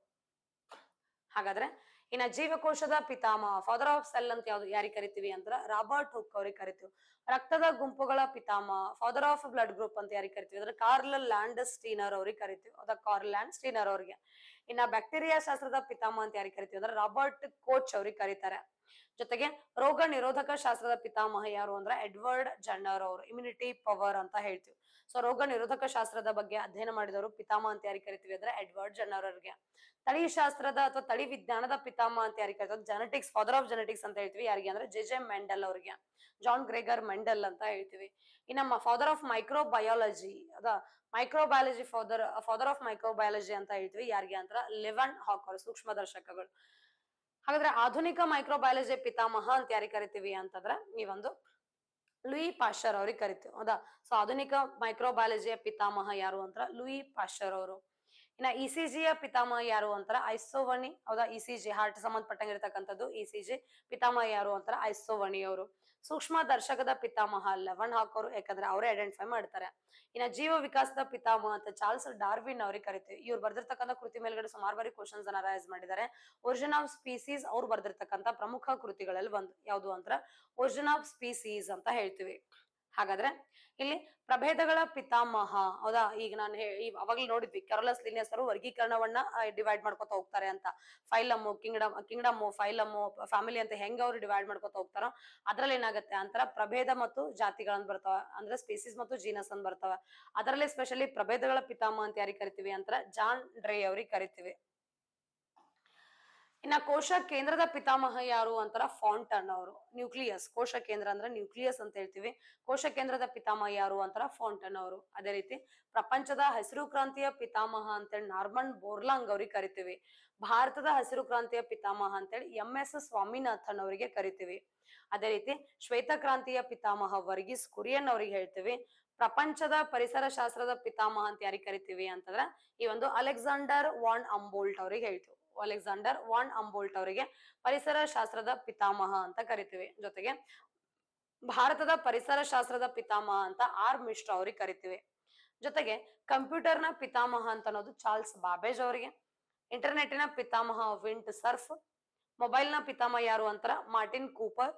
ಹಾಗಾದ್ರೆ ಇನ್ನ ಜೀವಕೋಶದ ಪಿತಾಮಹ ಫಾದರ್ ಆಫ್ ಸೆಲ್ ಅಂತ ಯಾವ್ದು ಯಾರಿಗೆ ಕರಿತೀವಿ ಅಂದ್ರ ರಾಬರ್ಟ್ ಹುಕ್ ಅವ್ರಿಗೆ ಕರಿತೀವಿ ರಕ್ತದ ಗುಂಪುಗಳ ಪಿತಾಮಹ ಫಾದರ್ ಆಫ್ ಬ್ಲಡ್ ಗ್ರೂಪ್ ಅಂತ ಯಾರಿಗೆ ಕರಿತೀವಿ ಅಂದ್ರೆ ಕಾರ್ಲ್ ಲ್ಯಾಂಡ್ ಸ್ಟೀನರ್ ಅವ್ರಿಗೆ ಕರಿತೀವಿ ಅದ ಕಾರ್ಲ್ ಲ್ಯಾಂಡ್ ಸ್ಟೀನರ್ ಅವ್ರಿಗೆ ಇನ್ನ ಬ್ಯಾಕ್ಟೀರಿಯಾ ಶಾಸ್ತ್ರದ ಪಿತಾಮಹ ಅಂತ ಯಾರಿಗೆ ಕರಿತೀವಿ ಅಂದ್ರೆ ರಾಬರ್ಟ್ ಕೋಚ್ ಅವ್ರಿಗೆ ಕರೀತಾರೆ ಜೊತೆಗೆ ರೋಗ ನಿರೋಧಕ ಶಾಸ್ತ್ರದ ಪಿತಾಮಹ ಯಾರು ಅಂದ್ರೆ ಎಡ್ವರ್ಡ್ ಜನ್ನರ್ ಅವರು ಇಮ್ಯುನಿಟಿ ಪವರ್ ಅಂತ ಹೇಳ್ತೀವಿ ಸೊ ರೋಗ ನಿರೋಧಕ ಶಾಸ್ತ್ರದ ಬಗ್ಗೆ ಅಧ್ಯಯನ ಮಾಡಿದವರು ಪಿತಾಮಹ ಅಂತ ಯಾರಿಗೆ ಕರಿತೀವಿ ಅಂದ್ರೆ ಎಡ್ವರ್ಡ್ ಜನ್ನರ್ ಅವರಿಗೆ ತಳಿ ಶಾಸ್ತ್ರದ ಅಥವಾ ತಳಿ ವಿಜ್ಞಾನದ ಪಿತಾಮಹ ಅಂತ ಯಾರಿಗೆ ಕರಿತೀವಿ ಜೆನೆಟಿಕ್ಸ್ ಫಾದರ್ ಆಫ್ ಜೆನೆಟಿಕ್ಸ್ ಅಂತ ಹೇಳ್ತೀವಿ ಯಾರಿಗೆ ಅಂದ್ರೆ ಜೆ ಜೆ ಮೆಂಡಲ್ ಅವ್ರಿಗೆ ಜಾನ್ ಗ್ರೆಗರ್ ಮೆಂಡಲ್ ಅಂತ ಹೇಳ್ತೀವಿ ಇನ್ನ ಫಾದರ್ ಆಫ್ ಮೈಕ್ರೋಬಯಾಲಜಿ ಅದ microbiology father father of microbiology ಅಂತ ಹೇಳ್ತೀವಿ ಯಾರಿಗೆ ಅಂದ್ರೆ ಲೆವೆನ್ ಹಾಕರ್ ದರ್ಶಕಗಳು ಹಾಗಾದ್ರೆ ಆಧುನಿಕ ಮೈಕ್ರೋಬಯಾಲಜಿ ಪಿತಾಮಹ ಅಂತ ಯಾರಿಗೆ ಕರಿತೀವಿ ಅಂತಂದ್ರೆ ನೀವೊಂದು ಲೂಯಿ ಪಾಶರ್ ಅವ್ರಿಗೆ ಕರಿತೀವಿ ಹೌದಾ ಸೊ ಆಧುನಿಕ ಮೈಕ್ರೋಬಯಾಲಜಿಯ ಪಿತಾಮಹ ಯಾರು ಅಂತಾರ ಲೂಯಿ ಪಾಶರ್ ಅವರು ಇನ್ನ ಇ ಸಿ ಜಿಯ ಪಿತಾಮಹ ಯಾರು ಅಂತಾರ ಐಸೋವಣಿ ಹೌದಾ E e C G heart ಸಂಬಂಧಪಟ್ಟಂಗೆ ಇರತಕ್ಕಂಥದ್ದು ಇ ಸಿ ಜಿ ಪಿತಾಮಹ ಯಾರು ಅಂತಾರ ಐಸೋವಣಿ ಅವರು ಸೂಕ್ಷ್ಮ ದರ್ಶಕದ ಪಿತಾಮಹ ಲೆವನ್ ಹಾಕೋರು ಯಾಕಂದ್ರೆ ಅವರೇ ಐಡೆಂಟಿಫೈ ಮಾಡ್ತಾರೆ ಇನ್ನ ಜೀವ ವಿಕಾಸದ ಪಿತಾಮಹ ಅಂತ ಚಾರ್ಲ್ಸ್ ಡಾರ್ವಿನ್ ಅವ್ರಿಗೆ ಕರಿತೀವಿ ಇವ್ರು ಬರ್ದಿರ್ತಕ್ಕಂಥ ಕೃತಿ ಮೇಲ್ಗಡೆ ಸುಮಾರು ಬಾರಿ ಕ್ವಶನ್ಸ್ ಅನ್ನ ರೈಸ್ ಮಾಡಿದ್ದಾರೆ ಒರಿಜಿನ್ ಆಫ್ ಸ್ಪೀಸೀಸ್ ಅವ್ರು ಬರ್ದಿರ್ತಕ್ಕಂಥ ಪ್ರಮುಖ ಕೃತಿಗಳಲ್ಲಿ ಒಂದು ಯಾವುದು ಅಂದ್ರೆ ಒರಿಜಿನ್ ಆಫ್ ಸ್ಪೀಸೀಸ್ ಅಂತ ಹೇಳ್ತೀವಿ ಹಾಗಾದ್ರೆ ಇಲ್ಲಿ ಪ್ರಭೇದಗಳ ಪಿತಾಮಹ ಹೌದಾ ಈಗ ನಾನು ಅವಾಗ್ಲೂ ನೋಡಿದ್ವಿ ಕೆರಲಸ್ ಅವರು ವರ್ಗೀಕರಣವನ್ನ ಡಿವೈಡ್ ಮಾಡ್ಕೊತ ಹೋಗ್ತಾರೆ ಅಂತ phylum kingdom kingdom phylum family ಅಂತ ಹೆಂಗ ಅವ್ರು ಡಿವೈಡ್ ಮಾಡ್ಕೊತ ಹೋಗ್ತಾರೋ ಅದ್ರಲ್ಲಿ ಏನಾಗುತ್ತೆ ಅಂತರ ಪ್ರಭೇದ ಮತ್ತು ಜಾತಿಗಳನ್ನ ಬರ್ತಾವ ಅಂದ್ರೆ ಸ್ಪೀಸೀಸ್ ಮತ್ತು ಜೀನಸ್ ಅಂತ ಬರ್ತಾವ ಅದರಲ್ಲಿ ಸ್ಪೆಷಲಿ ಪ್ರಭೇದಗಳ ಪಿತಾಮಹ ಅಂತ ಯಾರಿಗೆ ಕರಿತೀವಿ ಅಂತ ಜಾನ್ ಡ್ರೇ ಅವ್ರಿಗೆ ಕರಿತೀವಿ ಇನ್ನ ಕೋಶ ಕೇಂದ್ರದ ಪಿತಾಮಹ ಯಾರು ಅಂತಾರ ಫಾಂಟನ್ ಅವರು ನ್ಯೂಕ್ಲಿಯಸ್ ಕೋಶ ಕೇಂದ್ರ ಅಂದ್ರೆ ನ್ಯೂಕ್ಲಿಯಸ್ ಅಂತ ಹೇಳ್ತೀವಿ ಕೋಶ ಕೇಂದ್ರದ ಪಿತಾಮಹ ಯಾರು ಅಂತಾರ ಫಾಂಟನ್ ಅವರು ಅದೇ ರೀತಿ ಪ್ರಪಂಚದ ಹಸಿರು ಕ್ರಾಂತಿಯ ಪಿತಾಮಹ ಅಂತೇಳಿ ನಾರ್ಮನ್ ಬೋರ್ಲಾಂಗ್ ಅವ್ರಿಗೆ ಕರಿತೀವಿ ಭಾರತದ ಹಸಿರು ಕ್ರಾಂತಿಯ ಪಿತಾಮಹ ಅಂತೇಳಿ ಎಂ ಎಸ್ ಸ್ವಾಮಿನಾಥನ್ ಅವರಿಗೆ ಕರಿತೀವಿ ಅದೇ ರೀತಿ ಶ್ವೇತ ಕ್ರಾಂತಿಯ ಪಿತಾಮಹ ವರ್ಗೀಸ್ ಕುರಿಯನ್ ಅವ್ರಿಗೆ ಹೇಳ್ತೀವಿ ಪ್ರಪಂಚದ ಪರಿಸರ ಶಾಸ್ತ್ರದ ಪಿತಾಮಹ ಅಂತ ಯಾರಿಗೆ ಕರಿತೀವಿ ಅಂತಂದ್ರೆ ಈ ಒಂದು ಅಲೆಕ್ಸಾಂಡರ್ ವಾನ್ ಅಂಬೋಲ್ಟ್ ಅವ್ರಿಗೆ ಹೇಳ್ತೀವಿ ಅಲೆಕ್ಸಾಂಡರ್ ವಾನ್ ಅಂಬೋಲ್ಟ್ ಅವರಿಗೆ ಪರಿಸರ ಶಾಸ್ತ್ರದ ಪಿತಾಮಹ ಅಂತ ಕರಿತೀವಿ ಜೊತೆಗೆ ಭಾರತದ ಪರಿಸರ ಶಾಸ್ತ್ರದ ಪಿತಾಮಹ ಅಂತ ಆರ್ ಮಿಶ್ರ ಅವ್ರಿಗೆ ಕರಿತೀವಿ ಜೊತೆಗೆ ಕಂಪ್ಯೂಟರ್ ನ ಪಿತಾಮಹ ಅಂತ ಅನ್ನೋದು ಚಾರ್ಲ್ಸ್ ಬಾಬೇಜ್ ಅವರಿಗೆ ನ ಪಿತಾಮಹ ವಿಂಟ್ ಸರ್ಫ್ ಮೊಬೈಲ್ ನ ಪಿತಾಮಹ ಯಾರು ಅಂತಾರ ಮಾರ್ಟಿನ್ ಕೂಪರ್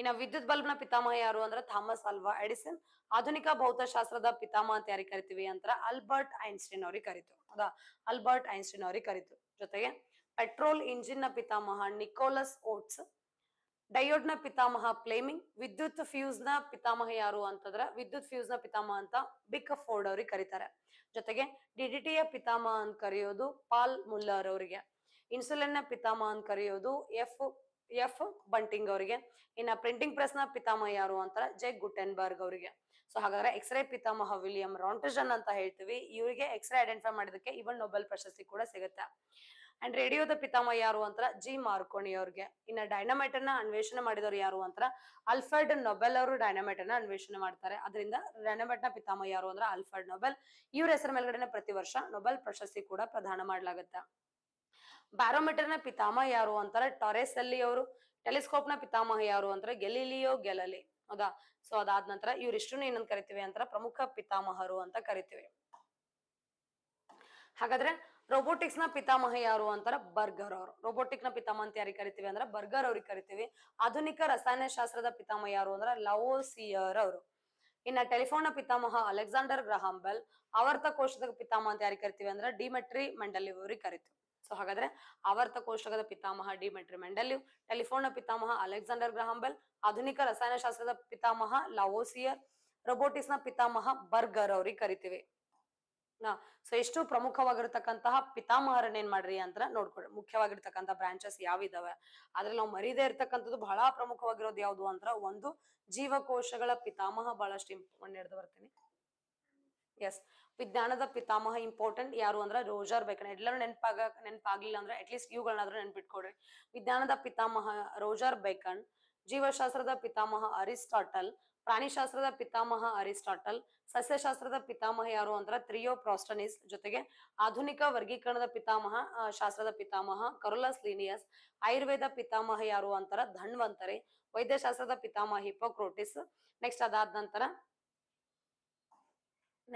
ಇನ್ನ ವಿದ್ಯುತ್ ಬಲ್ಬ್ನ ಪಿತಾಮಹ ಯಾರು ಅಂದ್ರೆ ಥಾಮಸ್ ಅಲ್ವಾ ಎಡಿಸನ್ ಆಧುನಿಕ ಭೌತಶಾಸ್ತ್ರದ ಪಿತಾಮಹ ಅಂತ ಯಾರಿಗೆ ಕರಿತೀವಿ ಅಂತ ಅಲ್ಬರ್ಟ್ ಐನ್ಸ್ಟೈನ್ ಅವ್ರಿಗೆ ಕರಿತು ಹೌದಾ ಅಲ್ಬರ್ಟ್ ಐನ್ಸ್ಟೈನ್ ಅವ್ರಿಗೆ ಕರಿತು ಜೊತೆಗೆ ಪೆಟ್ರೋಲ್ ಇಂಜಿನ್ ನ ಪಿತಾಮಹ ನಿಕೋಲಸ್ ಓಟ್ಸ್ ಡಯೋಡ್ ನ ಪಿತಾಮಹ ಪ್ಲೇಮಿಂಗ್ ವಿದ್ಯುತ್ ಫ್ಯೂಸ್ ನ ಪಿತಾಮಹ ಯಾರು ಅಂತಂದ್ರೆ ವಿದ್ಯುತ್ ಫ್ಯೂಸ್ ನ ಪಿತಾಮಹ ಅಂತ ಬಿಕ್ ಫೋರ್ಡ್ ಅವ್ರಿಗೆ ಕರೀತಾರೆ ಜೊತೆಗೆ ಡಿಡಿಟಿಯ ಪಿತಾಮಹ ಅಂತ ಕರೆಯೋದು ಪಾಲ್ ಮುಲ್ಲರ್ ಅವರಿಗೆ ಇನ್ಸುಲಿನ್ ನ ಪಿತಾಮಹ ಅಂತ ಕರೆಯೋದು ಎಫ್ ಎಫ್ ಬಂಟಿಂಗ್ ಅವರಿಗೆ ಇನ್ನ ಪ್ರಿಂಟಿಂಗ್ ಪ್ರೆಸ್ ನ ಪಿತಾಮಹ ಯಾರು ಅಂತಾರೆ ಜೆ ಗುಟೆನ್ಬರ್ಗ್ ಅವರಿಗೆ ಸೊ ಹಾಗಾದ್ರೆ ರೇ ಪಿತಾಮಹ ವಿಲಿಯಂ ರಾಂಟಜನ್ ಅಂತ ಹೇಳ್ತೀವಿ ಇವರಿಗೆ ಎಕ್ಸ್ರೇ ಐಡೆಂಟಿಫೈ ಮಾಡಿದಕ್ಕೆ ಇವನ್ ನೊಬೆಲ್ ಪ್ರಶಸ್ತಿ ಕೂಡ ಸಿಗುತ್ತೆ ಅಂಡ್ ರೇಡಿಯೋದ ಪಿತಾಮಹ ಯಾರು ಅಂತ ಜಿ ಮಾರ್ಕೋಣಿ ಅವ್ರಿಗೆ ಇನ್ನ ಡೈನಮೈಟ್ ನ ಅನ್ವೇಷಣೆ ಮಾಡಿದವರು ಯಾರು ಅಂತ ಅಲ್ಫರ್ಡ್ ನೊಬೆಲ್ ಅವರು ಡೈನಮೈಟ್ ಅನ್ನ ಅನ್ವೇಷಣೆ ಮಾಡ್ತಾರೆ ಅದರಿಂದ ಡೈನಮೈಟ್ ನ ಪಿತಾಮಹ ಯಾರು ಅಂದ್ರೆ ಅಲ್ಫರ್ಡ್ ನೊಬೆಲ್ ಇವ್ರ ಹೆಸರ ಮೇಲ್ಗಡೆನೆ ಪ್ರತಿ ವರ್ಷ ನೊಬೆಲ್ ಪ್ರಶಸ್ತಿ ಕೂಡ ಪ್ರದಾನ ಮಾಡಲಾಗುತ್ತೆ ಬ್ಯಾರೋಮೀಟರ್ ನ ಪಿತಾಮಹ ಯಾರು ಅಂತಾರೆ ಟಾರೆಸ್ ಅಲ್ಲಿ ಅವರು ಟೆಲಿಸ್ಕೋಪ್ ನ ಪಿತಾಮಹ ಯಾರು ಅಂತಾರೆ ಗೆಲಿಲಿಯೋ ಗೆಲಲಿ ಹೌದಾ ಸೊ ಅದಾದ ನಂತರ ಇವ್ರಿಷ್ಟು ಏನಂತ ಕರಿತೀವಿ ಅಂತ ಪ್ರಮುಖ ಪಿತಾಮಹರು ಅಂತ ಕರಿತೀವಿ ಹಾಗಾದ್ರೆ ರೋಬೋಟಿಕ್ಸ್ ನ ಪಿತಾಮಹ ಯಾರು ಅಂತಾರ ಬರ್ಗರ್ ಅವರು ರೋಬೋಟಿಕ್ ನ ಪಿತಾಮಹ ಅಂತ ಯಾರಿಗೆ ಕರಿತೀವಿ ಅಂದ್ರೆ ಬರ್ಗರ್ ಅವ್ರಿಗೆ ಕರಿತೀವಿ ಆಧುನಿಕ ಶಾಸ್ತ್ರದ ಪಿತಾಮಹ ಯಾರು ಅಂದ್ರೆ ಲವೋಸಿಯರ್ ಅವರು ಇನ್ನ ಟೆಲಿಫೋನ್ ನ ಪಿತಾಮಹ ಅಲೆಕ್ಸಾಂಡರ್ ಗ್ರಹಾಂಬೆಲ್ ಆವರ್ತಕೋಶದ ಪಿತಾಮಹ ಅಂತ ಯಾರಿಗೆ ಕರಿತೀವಿ ಅಂದ್ರೆ ಡಿಮೆಟ್ರಿ ಮಂಡಲಿ ಅವ್ರಿಗೆ ಕರಿತೀವಿ ಸೊ ಹಾಗಾದ್ರೆ ಆವರ್ತ ಕೋಷ್ಟಕದ ಪಿತಾಮಹ ಡಿ ಮೆಟ್ರಿ ಮೆಂಡಲ್ಯು ಟೆಲಿಫೋನ್ ಪಿತಾಮಹ ಅಲೆಕ್ಸಾಂಡರ್ ಗ್ರಹಾಂಬೆಲ್ ಆಧುನಿಕ ರಸಾಯನಶಾಸ್ತ್ರದ ಪಿತಾಮಹ ಲಾವೋಸಿಯರ್ ರೊಬೋಟಿಕ್ಸ್ ನ ಪಿತಾಮಹ ಬರ್ಗರ್ ಅವ್ರಿಗೆ ಕರಿತೀವಿ ಸೊ ಎಷ್ಟು ಪ್ರಮುಖವಾಗಿರ್ತಕ್ಕಂತಹ ಪಿತಾಮಹರನ್ನ ಏನ್ ಮಾಡ್ರಿ ಅಂತ ನೋಡ್ಕೊಳ್ರಿ ಮುಖ್ಯವಾಗಿರ್ತಕ್ಕಂಥ ಬ್ರಾಂಚಸ್ ಯಾವಿದಾವೆ ಆದ್ರೆ ನಾವು ಮರೀದೇ ಇರ್ತಕ್ಕಂಥದ್ದು ಬಹಳ ಪ್ರಮುಖವಾಗಿರೋದು ಯಾವ್ದು ಅಂದ್ರ ಒಂದು ಜೀವಕೋಶಗಳ ಪಿತಾಮಹ ಬಹಳಷ್ಟು ಇಂಪಾರ್ಟೆಂಟ್ ಹಿಡಿದು ಬರ್ತೀನಿ ಎಸ್ ವಿಜ್ಞಾನದ ಪಿತಾಮಹ ಇಂಪಾರ್ಟೆಂಟ್ ಯಾರು ಅಂದ್ರೆ ರೋಜರ್ ಬೇಕನ್ ಎಲ್ಲರೂ ನೆನಪಾಗ ನೆನಪಾಗ್ಲಿಲ್ಲ ಅಂದ್ರೆ ಅಟ್ಲೀಸ್ಟ್ ಇವುಗಳನ್ನಾದ್ರೂ ನೆನ್ಪಿಟ್ಕೊಡ್ರಿ ವಿಜ್ಞಾನದ ಪಿತಾಮಹ ರೋಜರ್ ಬೇಕನ್ ಜೀವಶಾಸ್ತ್ರದ ಪಿತಾಮಹ ಅರಿಸ್ಟಾಟಲ್ ಪ್ರಾಣಿಶಾಸ್ತ್ರದ ಪಿತಾಮಹ ಅರಿಸ್ಟಾಟಲ್ ಸಸ್ಯಶಾಸ್ತ್ರದ ಪಿತಾಮಹ ಯಾರು ಅಂದ್ರೆ ತ್ರಿಯೋ ಪ್ರಾಸ್ಟನಿಸ್ ಜೊತೆಗೆ ಆಧುನಿಕ ವರ್ಗೀಕರಣದ ಪಿತಾಮಹ ಶಾಸ್ತ್ರದ ಪಿತಾಮಹ ಕರುಲಸ್ ಲೀನಿಯಸ್ ಆಯುರ್ವೇದ ಪಿತಾಮಹ ಯಾರು ಅಂತಾರ ಧನ್ವಂತರಿ ವೈದ್ಯಶಾಸ್ತ್ರದ ಪಿತಾಮಹ ಹಿಪೋಕ್ರೋಟಿಸ್ ನೆಕ್ಸ್ಟ್ ಅದಾದ ನಂತರ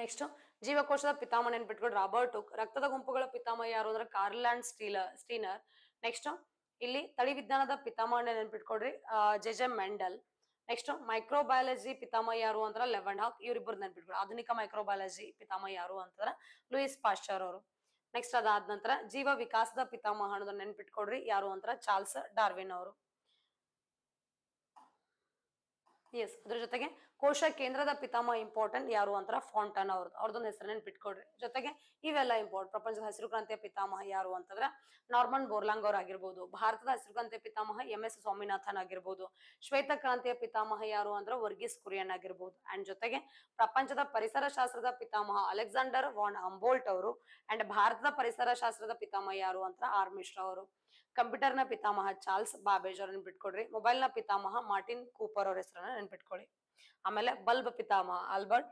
ನೆಕ್ಸ್ಟ್ ಜೀವಕೋಶದ ಪಿತಾಮಹ ನೆನ್ಪಿಟ್ಕೊಂಡು ರಾಬರ್ಟ್ ಹುಕ್ ರಕ್ತದ ಗುಂಪುಗಳ ಪಿತಾಮಹ ಯಾರು ಅಂದ್ರೆ ಕಾರ್ಲ್ಯಾಂಡ್ ಸ್ಟೀಲ ಸ್ಟೀನರ್ ನೆಕ್ಸ್ಟ್ ಇಲ್ಲಿ ತಳಿ ವಿಜ್ಞಾನದ ಪಿತಾಮಹ ನೆನ್ಪಿಟ್ಕೊಡ್ರಿ ಜೆ ಮೆಂಡಲ್ ನೆಕ್ಸ್ಟ್ ಮೈಕ್ರೋಬಯಾಲಜಿ ಪಿತಾಮಹ ಯಾರು ಅಂದ್ರೆ ಲೆವೆನ್ ಹಾಕ್ ಇವರಿಬ್ಬರು ನೆನ್ಪಿಟ್ಕೊಡ್ರಿ ಆಧುನಿಕ ಮೈಕ್ರೋಬಯಾಲಜಿ ಪಿತಾಮಹ ಯಾರು ಅಂತಂದ್ರೆ ಲೂಯಿಸ್ ಪಾಶ್ಚರ್ ಅವರು ನೆಕ್ಸ್ಟ್ ಅದಾದ ನಂತರ ಜೀವ ವಿಕಾಸದ ಪಿತಾಮಹ ನೆನ್ಪಿಟ್ಕೊಡ್ರಿ ಯಾರು ಅಂತಾರೆ ಚಾರ್ಲ್ಸ್ ಡಾರ್ವಿನ್ ಅವರು ಎಸ್ ಅದ್ರ ಜೊತೆಗೆ ಕೋಶ ಕೇಂದ್ರದ ಪಿತಾಮಹ ಇಂಪಾರ್ಟೆಂಟ್ ಯಾರು ಅಂತಾರ ಫಾಂಟನ್ ಅವ್ರದ್ದು ಅವ್ರದೊಂದು ಹೆಸರನ್ನ ಬಿಟ್ಕೊಡ್ರಿ ಜೊತೆಗೆ ಇವೆಲ್ಲ ಇಂಪಾರ್ಟೆಂಟ್ ಪ್ರಪಂಚದ ಹಸಿರು ಕ್ರಾಂತಿಯ ಪಿತಾಮಹ ಯಾರು ಅಂತಂದ್ರ ನಾರ್ಮನ್ ಬೋರ್ಲಾಂಗ್ ಅವ್ರ ಆಗಿರ್ಬೋದು ಭಾರತದ ಹಸಿರು ಕ್ರಾಂತಿಯ ಪಿತಾಮಹ ಎಂ ಎಸ್ ಸ್ವಾಮಿನಾಥನ್ ಆಗಿರ್ಬೋದು ಶ್ವೇತ ಕ್ರಾಂತಿಯ ಪಿತಾಮಹ ಯಾರು ಅಂದ್ರ ವರ್ಗೀಸ್ ಕುರಿಯನ್ ಆಗಿರ್ಬೋದು ಅಂಡ್ ಜೊತೆಗೆ ಪ್ರಪಂಚದ ಪರಿಸರ ಶಾಸ್ತ್ರದ ಪಿತಾಮಹ ಅಲೆಕ್ಸಾಂಡರ್ ವಾನ್ ಅಂಬೋಲ್ಟ್ ಅವರು ಅಂಡ್ ಭಾರತದ ಪರಿಸರ ಶಾಸ್ತ್ರದ ಪಿತಾಮಹ ಯಾರು ಅಂತ ಆರ್ ಮಿಶ್ರಾ ಅವರು ಕಂಪ್ಯೂಟರ್ ನ ಪಿತಾಮಹ ಚಾರ್ಲ್ಸ್ ಬಾಬೇಜ್ ಅವ್ರನ್ನ ಬಿಟ್ಕೊಡ್ರಿ ಮೊಬೈಲ್ ನ ಪಿತಾಮಹ ಮಾರ್ಟಿನ್ ಕೂಪರ್ ಅವ್ರ ಹೆಸರನ್ನ ನೆನ್ಪಿಟ್ಕೊಳ್ಳಿ ಆಮೇಲೆ ಬಲ್ಬ್ ಪಿತಾಮ ಆಲ್ಬರ್ಟ್